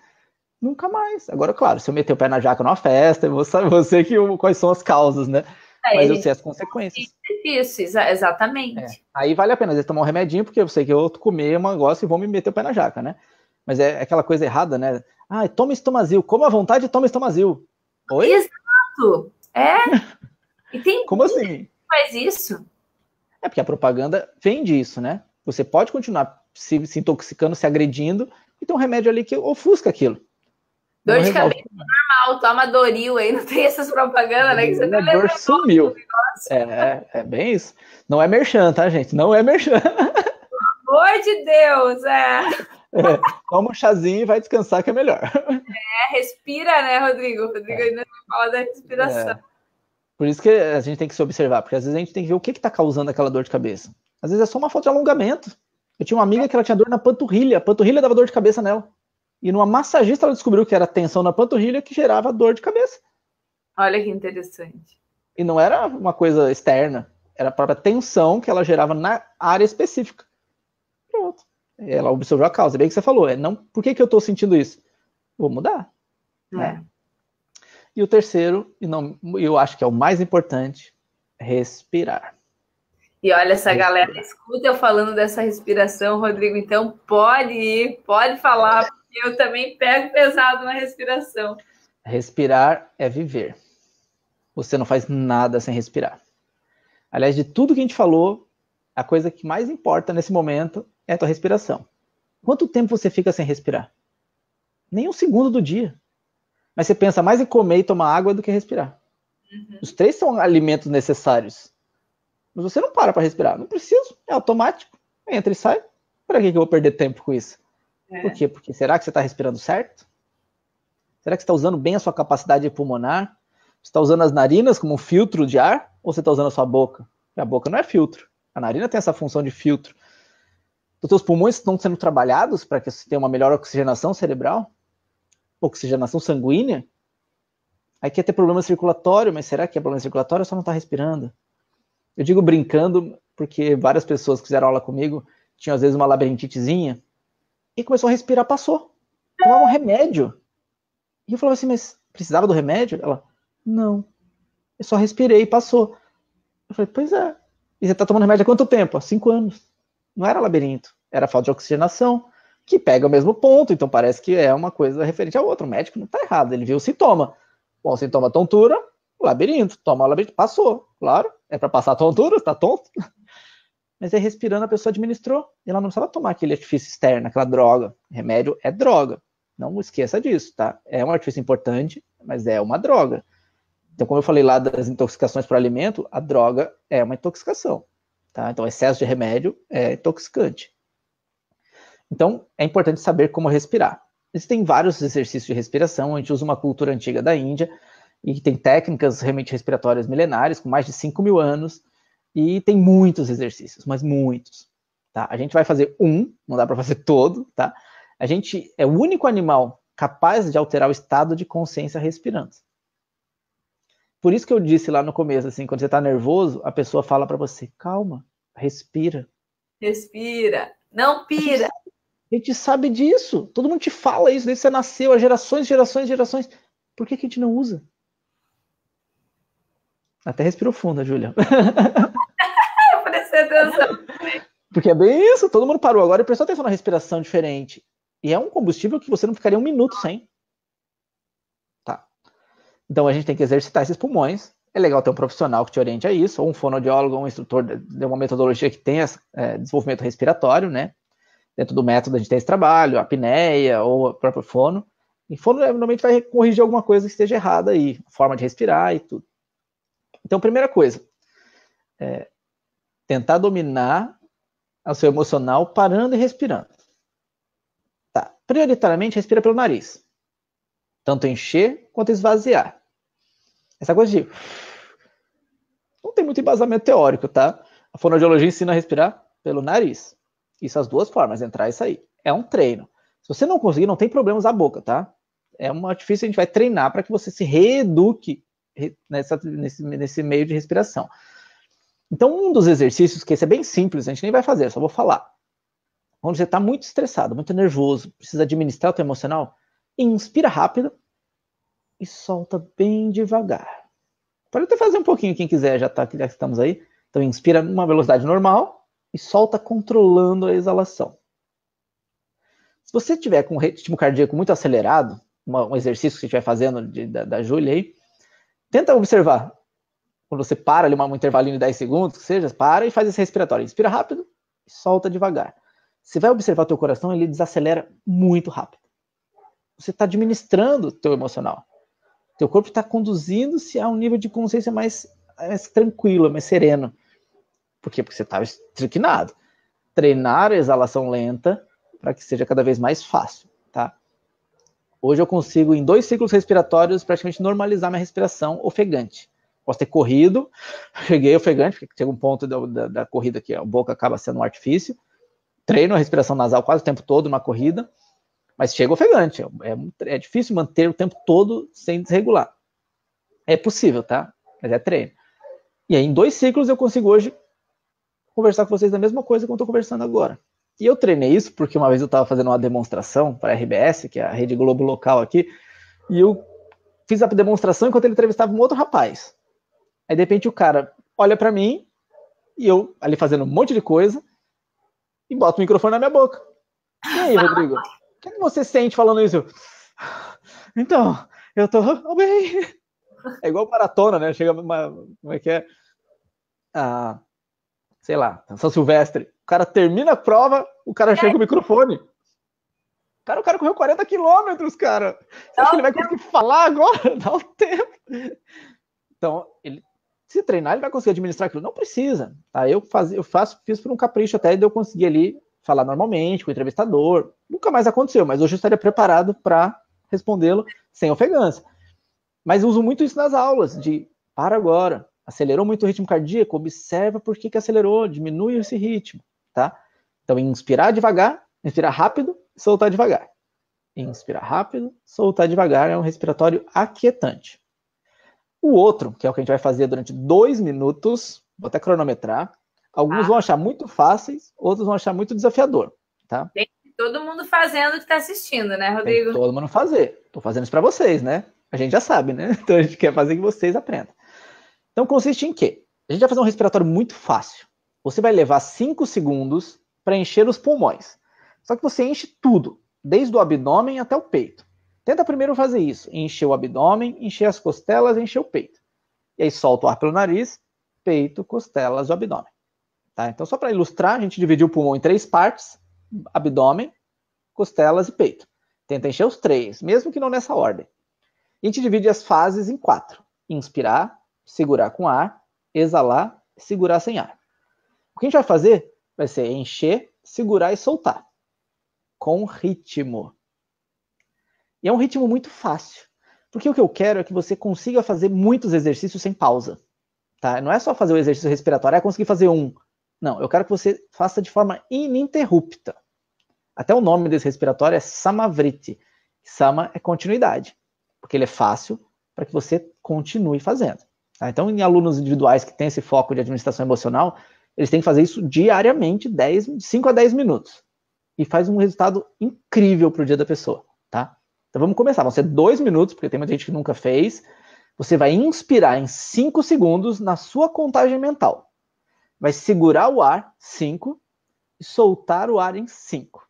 Nunca mais. Agora, claro, se eu meter o pé na jaca numa festa, eu vou saber <laughs> você que eu, quais são as causas, né? É, Mas eu sei as consequências. Isso, exatamente. É. Aí vale a pena, às vezes, tomar um remedinho, porque eu sei que eu vou comer um negócio e vou me meter o pé na jaca, né? Mas é aquela coisa errada, né? Ah, toma estomazil. Como à vontade, toma estomazil. Oi? Exato. É. <laughs> E tem Como assim? faz isso. É porque a propaganda vende isso, né? Você pode continuar se, se intoxicando, se agredindo, e tem um remédio ali que ofusca aquilo. Dor de cabeça normal, toma Doril aí, <laughs> não tem essas propagandas, né? Que você tá né? dor sumiu. É, é, é bem isso. Não é merchan, tá, gente? Não é merchan. Pelo amor de Deus, é. <laughs> é. Toma um chazinho e vai descansar que é melhor. É, respira, né, Rodrigo? Rodrigo é. ainda fala da respiração. É. Por isso que a gente tem que se observar, porque às vezes a gente tem que ver o que está causando aquela dor de cabeça. Às vezes é só uma falta de alongamento. Eu tinha uma amiga é. que ela tinha dor na panturrilha, a panturrilha dava dor de cabeça nela. E numa massagista ela descobriu que era tensão na panturrilha que gerava dor de cabeça. Olha que interessante. E não era uma coisa externa, era a própria tensão que ela gerava na área específica. Pronto. Ela observou a causa. É bem que você falou, é não, por que, que eu estou sentindo isso? Vou mudar. Né? É. Né? E o terceiro, e não, eu acho que é o mais importante, respirar. E olha, essa respirar. galera escuta eu falando dessa respiração, Rodrigo, então pode ir, pode falar, eu também pego pesado na respiração. Respirar é viver. Você não faz nada sem respirar. Aliás, de tudo que a gente falou, a coisa que mais importa nesse momento é a tua respiração. Quanto tempo você fica sem respirar? Nem um segundo do dia. Mas você pensa mais em comer e tomar água do que respirar. Uhum. Os três são alimentos necessários. Mas você não para para respirar. Não preciso. É automático. Entra e sai. Para que eu vou perder tempo com isso? É. Por quê? Porque será que você está respirando certo? Será que você está usando bem a sua capacidade pulmonar? Você está usando as narinas como um filtro de ar? Ou você está usando a sua boca? Porque a boca não é filtro. A narina tem essa função de filtro. Os teus pulmões estão sendo trabalhados para que você tenha uma melhor oxigenação cerebral? Oxigenação sanguínea? Aí quer ter problema circulatório, mas será que é problema circulatório ou só não está respirando? Eu digo brincando, porque várias pessoas que fizeram aula comigo tinham às vezes uma labirintitezinha, e começou a respirar, passou. Tomava um remédio. E eu falava assim, mas precisava do remédio? Ela, não. Eu só respirei e passou. Eu falei, pois é. E você tá tomando remédio há quanto tempo? Há cinco anos. Não era labirinto, era falta de oxigenação, que pega o mesmo ponto, então parece que é uma coisa referente a outra. O médico não tá errado, ele viu o sintoma. Bom, sintoma tontura, labirinto, toma o labirinto, passou, claro. É para passar tontura, tá tonto. Mas aí respirando a pessoa administrou e ela não precisava tomar aquele artifício externo, aquela droga. Remédio é droga. Não esqueça disso, tá? É um artifício importante, mas é uma droga. Então, como eu falei lá das intoxicações por alimento, a droga é uma intoxicação, tá? Então, excesso de remédio é intoxicante. Então, é importante saber como respirar. Existem vários exercícios de respiração, a gente usa uma cultura antiga da Índia, e tem técnicas realmente respiratórias milenares, com mais de 5 mil anos, e tem muitos exercícios, mas muitos. Tá? A gente vai fazer um, não dá para fazer <laughs> todo, tá? A gente é o único animal capaz de alterar o estado de consciência respirando. Por isso que eu disse lá no começo, assim, quando você está nervoso, a pessoa fala para você: calma, respira. Respira, não pira. A gente sabe disso. Todo mundo te fala isso desde que você nasceu, há gerações, gerações, gerações. Por que, que a gente não usa? Até respirou fundo, Júlia. <laughs> Porque é bem isso, todo mundo parou agora e prestou atenção na respiração diferente. E é um combustível que você não ficaria um minuto sem. Tá. Então a gente tem que exercitar esses pulmões. É legal ter um profissional que te oriente a isso, ou um fonoaudiólogo, ou um instrutor de uma metodologia que tenha é, desenvolvimento respiratório, né? Dentro do método a gente tem esse trabalho, a apneia ou o próprio fono. E fono é, normalmente vai corrigir alguma coisa que esteja errada aí, forma de respirar e tudo. Então, primeira coisa, é, tentar dominar o seu emocional parando e respirando. Tá. Prioritariamente, respira pelo nariz. Tanto encher quanto esvaziar. Essa coisa de. Não tem muito embasamento teórico, tá? A fonoaudiologia ensina a respirar pelo nariz. Isso as duas formas, entrar e sair. É um treino. Se você não conseguir, não tem problema usar a boca, tá? É uma difícil que a gente vai treinar para que você se reeduque nessa, nesse, nesse meio de respiração. Então, um dos exercícios, que esse é bem simples, a gente nem vai fazer, só vou falar. Quando você está muito estressado, muito nervoso, precisa administrar o teu emocional, inspira rápido e solta bem devagar. Pode até fazer um pouquinho, quem quiser, já, tá, já estamos aí. Então, inspira numa velocidade normal e solta controlando a exalação. Se você tiver com ritmo cardíaco muito acelerado, um exercício que você estiver fazendo de, da, da Júlia aí, tenta observar quando você para ali um intervalinho de 10 segundos, que seja, para e faz esse respiratório. Inspira rápido e solta devagar. Você vai observar teu coração, ele desacelera muito rápido. Você está administrando teu emocional. Teu corpo está conduzindo-se a um nível de consciência mais, mais tranquilo, mais sereno. Por quê? Porque você estava tá estriquinado. Treinar a exalação lenta para que seja cada vez mais fácil, tá? Hoje eu consigo, em dois ciclos respiratórios, praticamente normalizar minha respiração ofegante Posso ter corrido, <laughs> cheguei ofegante, porque chega um ponto da, da, da corrida que a boca acaba sendo um artifício. Treino a respiração nasal quase o tempo todo numa corrida, mas chega ofegante. É, é, é difícil manter o tempo todo sem desregular. É possível, tá? Mas é treino. E aí, em dois ciclos, eu consigo hoje conversar com vocês da mesma coisa que eu estou conversando agora. E eu treinei isso porque uma vez eu estava fazendo uma demonstração para a RBS, que é a Rede Globo local aqui, e eu fiz a demonstração enquanto ele entrevistava um outro rapaz. Aí de repente o cara olha para mim e eu ali fazendo um monte de coisa e bota o microfone na minha boca. E aí, Rodrigo? O que, você sente falando isso? Então, eu tô bem. É igual maratona, né? Chega uma. Como é que é? Ah, sei lá, São Silvestre. O cara termina a prova, o cara é. chega com o microfone. Cara, o cara correu 40 quilômetros, cara. Você acha que ele vai conseguir falar agora? <laughs> Dá o um tempo. Então, ele se treinar, ele vai conseguir administrar aquilo. Não precisa. Tá? Eu, faz, eu faço, fiz por um capricho até de eu conseguir ali falar normalmente com o entrevistador. Nunca mais aconteceu, mas hoje eu estaria preparado para respondê-lo sem ofegância. Mas uso muito isso nas aulas, de para agora, acelerou muito o ritmo cardíaco, observa por que, que acelerou, diminui esse ritmo, tá? Então, inspirar devagar, inspirar rápido, soltar devagar. Inspirar rápido, soltar devagar é um respiratório aquietante. O outro, que é o que a gente vai fazer durante dois minutos, vou até cronometrar. Alguns ah. vão achar muito fáceis, outros vão achar muito desafiador, tá? Tem todo mundo fazendo que está assistindo, né, Rodrigo? Tem todo mundo fazer. Estou fazendo isso para vocês, né? A gente já sabe, né? <laughs> Então a gente quer fazer que vocês aprendam. Então consiste em quê? A gente vai fazer um respiratório muito fácil. Você vai levar cinco segundos para encher os pulmões. Só que você enche tudo, desde o abdômen até o peito. Tenta primeiro fazer isso. Encher o abdômen, encher as costelas, encher o peito. E aí solta o ar pelo nariz, peito, costelas, o abdômen. Tá? Então, só para ilustrar, a gente dividiu o pulmão em três partes: abdômen, costelas e peito. Tenta encher os três, mesmo que não nessa ordem. E a gente divide as fases em quatro: inspirar, segurar com ar, exalar, segurar sem ar. O que a gente vai fazer vai ser encher, segurar e soltar. Com ritmo. E é um ritmo muito fácil. Porque o que eu quero é que você consiga fazer muitos exercícios sem pausa. Tá? Não é só fazer o exercício respiratório, é ah, conseguir fazer um. Não, eu quero que você faça de forma ininterrupta. Até o nome desse respiratório é Samavriti. Sama é continuidade, porque ele é fácil para que você continue fazendo. Tá? Então, em alunos individuais que têm esse foco de administração emocional, eles têm que fazer isso diariamente, 10, 5 a 10 minutos. E faz um resultado incrível para o dia da pessoa. Então vamos começar. Vão ser dois minutos, porque tem muita gente que nunca fez. Você vai inspirar em cinco segundos na sua contagem mental. Vai segurar o ar, cinco, e soltar o ar em cinco.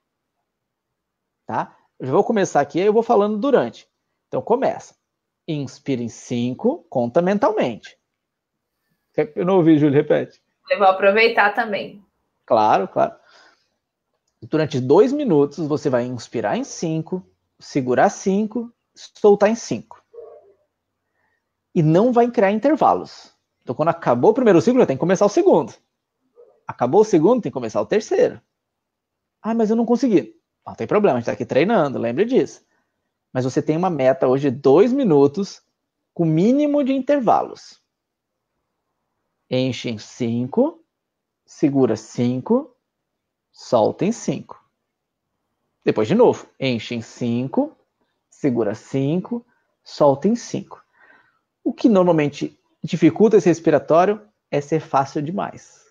Tá? Eu já vou começar aqui, aí eu vou falando durante. Então começa. Inspira em cinco, conta mentalmente. Eu não ouvi, Júlio, repete. Eu vou aproveitar também. Claro, claro. Durante dois minutos, você vai inspirar em cinco, segurar 5, soltar em 5. E não vai criar intervalos. Então, quando acabou o primeiro ciclo, já tem que começar o segundo. Acabou o segundo, tem que começar o terceiro. Ah, mas eu não consegui. Não tem problema, a gente está aqui treinando, lembre disso. Mas você tem uma meta hoje de dois minutos com mínimo de intervalos. Enche em 5, segura 5, solta em 5. Depois de novo, enche em 5, segura 5, solta em 5. O que normalmente dificulta esse respiratório é ser fácil demais.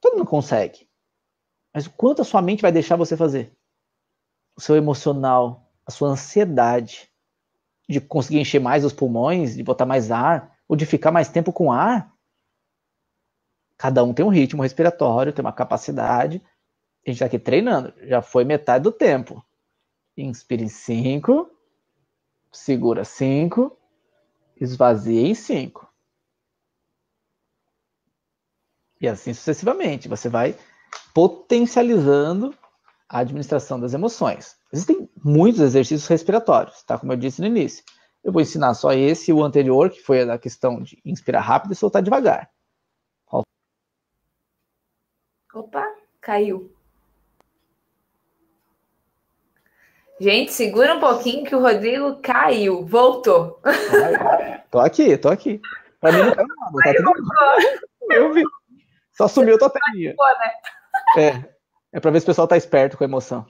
Todo mundo consegue. Mas o quanto a sua mente vai deixar você fazer? O seu emocional, a sua ansiedade de conseguir encher mais os pulmões, de botar mais ar, ou de ficar mais tempo com ar. Cada um tem um ritmo respiratório, tem uma capacidade, a gente tá aqui treinando. Já foi metade do tempo. Inspira em 5. Segura 5. Esvazia em 5. E assim sucessivamente. Você vai potencializando a administração das emoções. Existem muitos exercícios respiratórios, tá? Como eu disse no início. Eu vou ensinar só esse e o anterior, que foi a questão de inspirar rápido e soltar devagar. Opa, caiu. Gente, segura um pouquinho que o Rodrigo caiu, voltou. Tô aqui, tô aqui. Pra mim não caiu nada, tá tudo Eu vi. Só sumiu tua tá telinha. Né? É, é pra ver se o pessoal tá esperto com a emoção.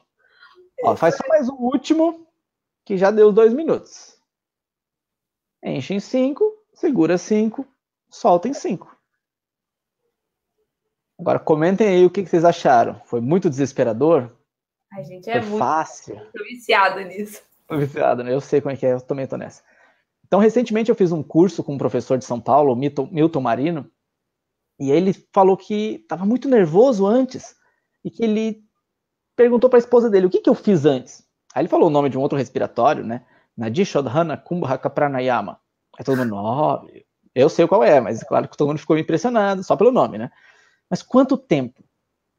Ó, faz só mais um último, que já deu dois minutos. Enche em cinco, segura cinco, solta em cinco. Agora comentem aí o que, que vocês acharam. Foi muito desesperador? A gente é muito fácil. viciado nisso. viciado, né? Eu sei como é que é, eu também tô nessa. Então, recentemente eu fiz um curso com um professor de São Paulo, Milton, Marino, e ele falou que estava muito nervoso antes e que ele perguntou para a esposa dele o que, que eu fiz antes. Aí ele falou o nome de um outro respiratório, né? Nadishodhana Kumbhaka Pranayama. Aí todo mundo, eu sei qual é, mas claro que todo mundo ficou impressionado só pelo nome, né? Mas quanto tempo?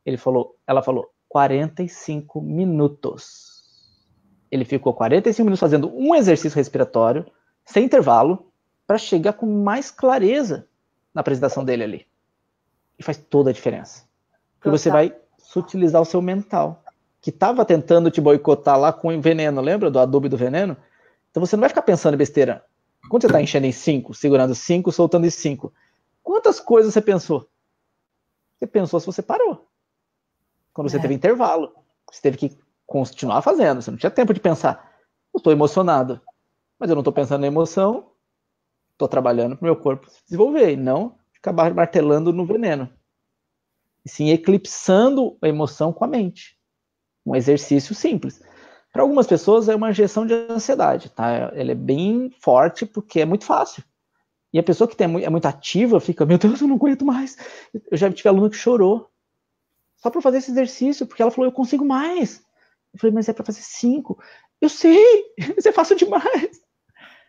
Ele falou, ela falou, 45 minutos. Ele ficou 45 minutos fazendo um exercício respiratório, sem intervalo, para chegar com mais clareza na apresentação dele ali. E faz toda a diferença. Porque você vai sutilizar o seu mental, que estava tentando te boicotar lá com o veneno, lembra do adubo e do veneno? Então você não vai ficar pensando em besteira. Quando você está enchendo em 5, segurando 5, soltando em 5, quantas coisas você pensou? Você pensou se você parou quando você é. teve intervalo. Você teve que continuar fazendo, você não tinha tempo de pensar. Eu estou emocionado, mas eu não estou pensando na emoção, estou trabalhando para o meu corpo se desenvolver, e não ficar martelando no veneno. E sim eclipsando a emoção com a mente. Um exercício simples. Para algumas pessoas é uma injeção de ansiedade, tá? Ela é bem forte porque é muito fácil. E a pessoa que tem, é muito ativa fica, meu Deus, eu não aguento mais. Eu já tive aluno que chorou só para fazer esse exercício, porque ela falou, eu consigo mais. Eu falei, mas é para fazer cinco. Eu sei, <laughs> mas é fácil demais.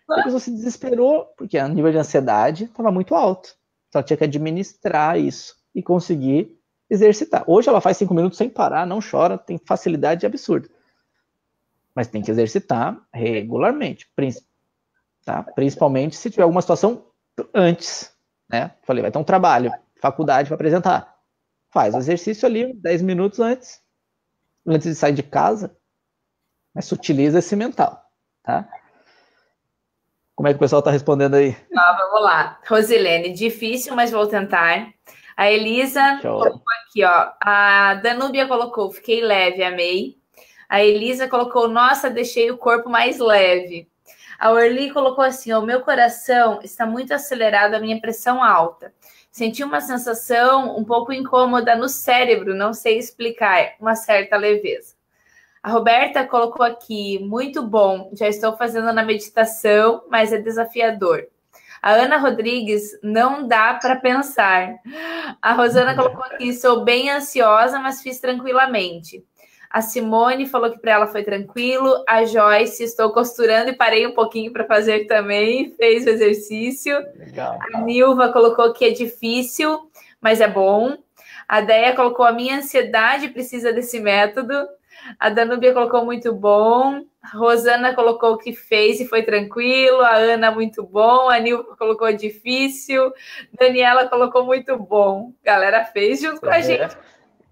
Ah. A pessoa se desesperou, porque o nível de ansiedade estava muito alto. Então ela tinha que administrar isso e conseguir exercitar. Hoje ela faz cinco minutos sem parar, não chora, tem facilidade absurda. Mas tem que exercitar regularmente, tá? principalmente se tiver alguma situação antes. Né? Falei, vai ter um trabalho, faculdade para apresentar. Faz o exercício ali 10 minutos antes, antes de sair de casa, mas utiliza esse mental, tá? Como é que o pessoal está respondendo aí? Ah, vamos lá. Rosilene, difícil, mas vou tentar. A Elisa colocou aqui, ó. A Danúbia colocou, fiquei leve, amei. A Elisa colocou, nossa, deixei o corpo mais leve. A Orly colocou assim: o meu coração está muito acelerado, a minha pressão alta. Senti uma sensação um pouco incômoda no cérebro, não sei explicar, uma certa leveza. A Roberta colocou aqui, muito bom, já estou fazendo na meditação, mas é desafiador. A Ana Rodrigues, não dá para pensar. A Rosana <laughs> colocou aqui, sou bem ansiosa, mas fiz tranquilamente. A Simone falou que para ela foi tranquilo. A Joyce, estou costurando e parei um pouquinho para fazer também, fez o exercício. Legal. A Nilva colocou que é difícil, mas é bom. A Deia colocou a minha ansiedade precisa desse método. A Danúbia colocou muito bom. A Rosana colocou que fez e foi tranquilo. A Ana, muito bom. A Nilva colocou difícil. Daniela colocou muito bom. Galera, fez junto com a gente.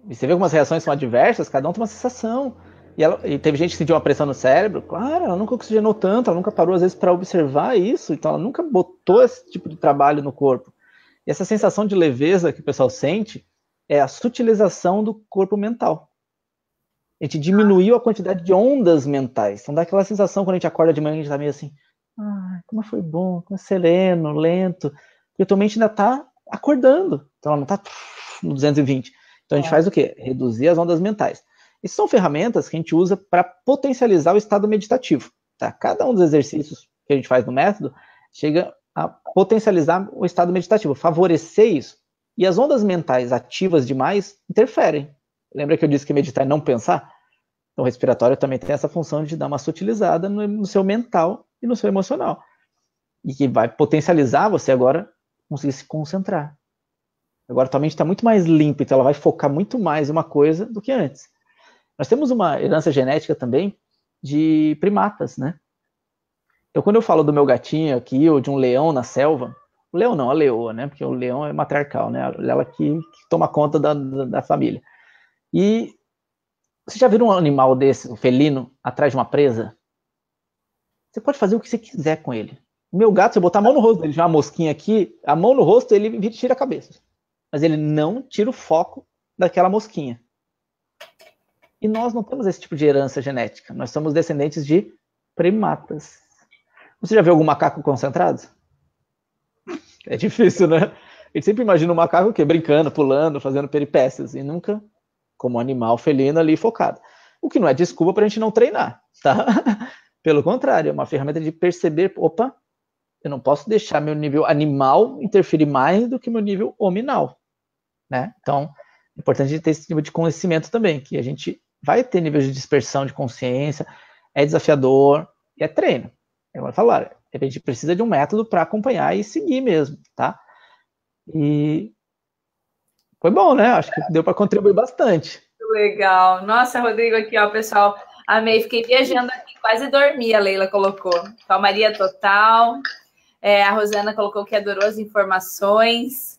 E você vê como as reações são adversas, cada um tem uma sensação. E, ela, e teve gente que sentiu uma pressão no cérebro. Claro, ela nunca oxigenou tanto, ela nunca parou, às vezes, para observar isso. Então, ela nunca botou esse tipo de trabalho no corpo. E essa sensação de leveza que o pessoal sente é a sutilização do corpo mental. A gente diminuiu a quantidade de ondas mentais. Então, dá aquela sensação quando a gente acorda de manhã, a gente tá meio assim: ah, como foi bom, como é sereno, lento. Porque a tua mente ainda tá acordando. Então, ela não tá no 220 então a gente é. faz o quê? Reduzir as ondas mentais. E são ferramentas que a gente usa para potencializar o estado meditativo. Tá? Cada um dos exercícios que a gente faz no método chega a potencializar o estado meditativo, favorecer isso. E as ondas mentais ativas demais interferem. Lembra que eu disse que meditar é não pensar? Então, o respiratório também tem essa função de dar uma sutilizada no seu mental e no seu emocional. E que vai potencializar você agora conseguir se concentrar, Agora tua mente está muito mais limpa, então ela vai focar muito mais em uma coisa do que antes. Nós temos uma herança genética também de primatas, né? Então quando eu falo do meu gatinho aqui ou de um leão na selva, o leão não, a leoa, né? Porque o leão é matriarcal, né? Ela é que, que toma conta da, da, da família. E você já viu um animal desse, um felino, atrás de uma presa? Você pode fazer o que você quiser com ele. Meu gato, se eu botar a mão no rosto dele, já uma mosquinha aqui, a mão no rosto, ele vira e tira a cabeça mas ele não tira o foco daquela mosquinha. E nós não temos esse tipo de herança genética. Nós somos descendentes de primatas. Você já viu algum macaco concentrado? <laughs> É difícil, né? A gente sempre imagina o um macaco que brincando, pulando, fazendo peripécias e nunca como animal felino ali focado. O que não é desculpa para a gente não treinar, tá? <laughs> Pelo contrário, é uma ferramenta de perceber, opa, eu não posso deixar meu nível animal interferir mais do que meu nível hominal. Né? Então, é importante ter esse tipo de conhecimento também, que a gente vai ter níveis de dispersão de consciência, é desafiador e é treino. É eu vou falar, a gente precisa de um método para acompanhar e seguir mesmo, tá? E foi bom, né? Acho que deu para contribuir bastante. Legal. Nossa, Rodrigo, aqui, ó, pessoal. Amei, fiquei viajando aqui, quase dormi, a Leila colocou. Calmaria total. É, a Rosana colocou que adorou as informações.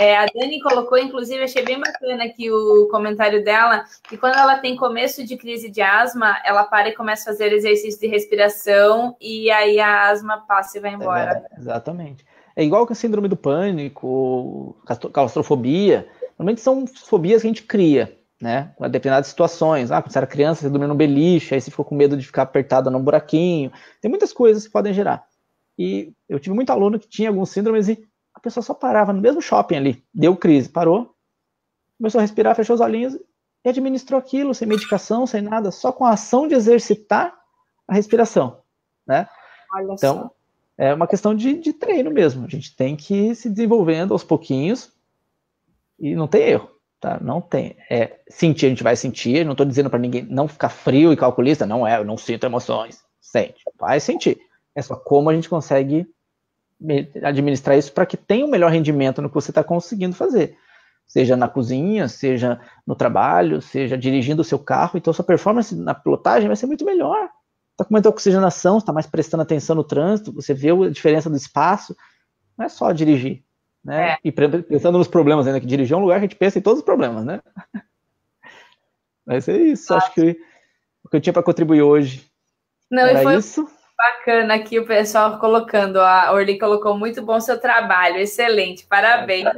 É, a Dani colocou, inclusive, achei bem bacana aqui o comentário dela, que quando ela tem começo de crise de asma, ela para e começa a fazer exercício de respiração e aí a asma passa e vai embora. É, exatamente. É igual que a síndrome do pânico, claustrofobia. Normalmente são fobias que a gente cria, né? Com determinadas situações. Ah, quando você era criança, você dormia num beliche, aí você ficou com medo de ficar apertada num buraquinho. Tem muitas coisas que podem gerar. E eu tive muito aluno que tinha alguns síndromes e a pessoa só parava no mesmo shopping ali, deu crise, parou, começou a respirar, fechou os olhinhos e administrou aquilo sem medicação, sem nada, só com a ação de exercitar a respiração, né? Olha então, só. é uma questão de, de treino mesmo. A gente tem que ir se desenvolvendo aos pouquinhos e não tem erro, tá? Não tem. É, sentir, a gente vai sentir. Não estou dizendo para ninguém não ficar frio e calculista. Não é, eu não sinto emoções. Sente, vai sentir. É só como a gente consegue administrar isso para que tenha o um melhor rendimento no que você está conseguindo fazer. Seja na cozinha, seja no trabalho, seja dirigindo o seu carro, então sua performance na pilotagem vai ser muito melhor. Está com muita oxigenação, está mais prestando atenção no trânsito, você vê a diferença do espaço. Não é só dirigir. Né? É. E pensando nos problemas ainda, que dirigir é um lugar que a gente pensa em todos os problemas, né? <laughs> Mas é isso, acho que o que eu tinha para contribuir hoje. Não, Era foi, isso? Bacana aqui o pessoal colocando. A Orly colocou muito bom seu trabalho, excelente, parabéns. tá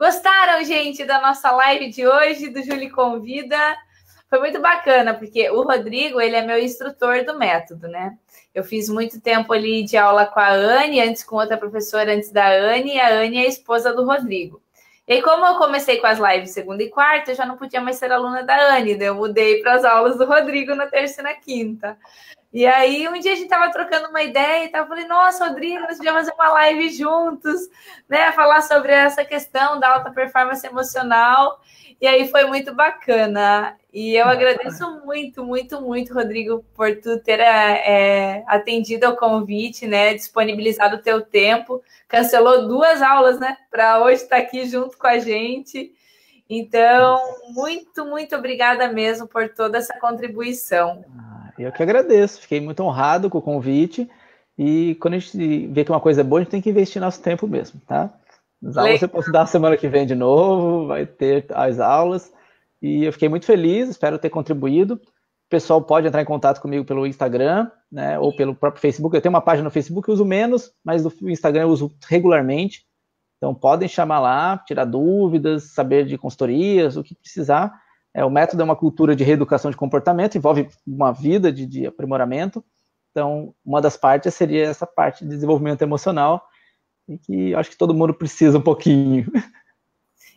Gostaram, gente, da nossa live de hoje, do Júlio Convida? Foi muito bacana, porque o Rodrigo, ele é meu instrutor do método, né? Eu fiz muito tempo ali de aula com a Anne, antes com outra professora, antes da Anne, e a Anne é a esposa do Rodrigo. E como eu comecei com as lives segunda e quarta, eu já não podia mais ser aluna da Anne, né? Eu mudei para as aulas do Rodrigo na terça e na quinta. E aí, um dia a gente estava trocando uma ideia e tava falei, nossa, Rodrigo, nós podíamos fazer uma live juntos, né? Falar sobre essa questão da alta performance emocional. E aí foi muito bacana. E eu agradeço muito, muito, muito, Rodrigo, por tu ter é, atendido ao convite, né? Disponibilizado o teu tempo. Cancelou duas aulas, né? Para hoje estar tá aqui junto com a gente. Então, muito, muito obrigada mesmo por toda essa contribuição. Ah, eu que agradeço, fiquei muito honrado com o convite. E quando a gente vê que uma coisa é boa, a gente tem que investir nosso tempo mesmo, tá? As aulas Legal. eu posso dar semana que vem de novo, vai ter as aulas. E eu fiquei muito feliz, espero ter contribuído. O pessoal pode entrar em contato comigo pelo Instagram, né? Ou pelo próprio Facebook. Eu tenho uma página no Facebook, uso menos, mas o Instagram eu uso regularmente. Então podem chamar lá, tirar dúvidas, saber de consultorias, o que precisar. É, o método é uma cultura de reeducação de comportamento, envolve uma vida de, de aprimoramento. Então, uma das partes seria essa parte de desenvolvimento emocional, e que acho que todo mundo precisa um pouquinho.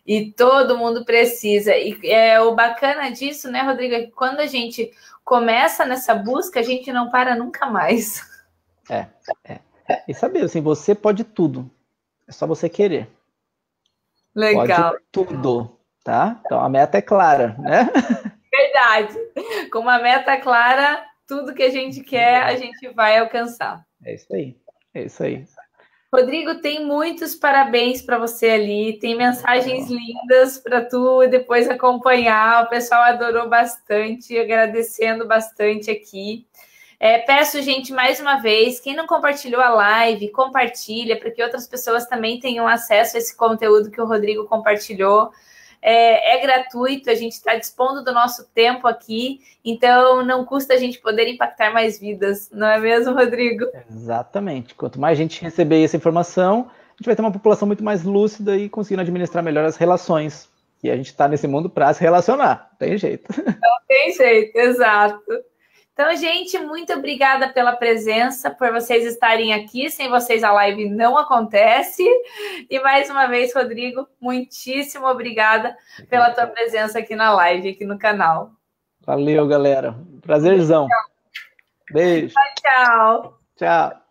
E todo mundo precisa. E é, o bacana disso, né, Rodrigo, é que quando a gente começa nessa busca, a gente não para nunca mais. É, é. E saber, assim, você pode tudo. É só você querer. Legal. Pode tudo tá? Então a meta é clara, né? <laughs> Verdade. Com uma meta clara, tudo que a gente quer, a gente vai alcançar. É isso aí. É isso aí. Rodrigo, tem muitos parabéns para você ali, tem mensagens lindas para tu depois acompanhar. O pessoal adorou bastante, agradecendo bastante aqui. É, peço, gente, mais uma vez, quem não compartilhou a live, compartilha para que outras pessoas também tenham acesso a esse conteúdo que o Rodrigo compartilhou é, é gratuito, a gente está dispondo do nosso tempo aqui, então não custa a gente poder impactar mais vidas, não é mesmo, Rodrigo? Exatamente. Quanto mais gente receber essa informação, a gente vai ter uma população muito mais lúcida e conseguindo administrar melhor as relações. E a gente está nesse mundo para se relacionar, tem jeito. Não tem jeito, <laughs> exato. Então, gente, muito obrigada pela presença, por vocês estarem aqui. Sem vocês, a live não acontece. E mais uma vez, Rodrigo, muitíssimo obrigada pela tua presença aqui na live, aqui no canal. Valeu, galera. Prazerzão. Beijo. Tchau. Tchau. tchau.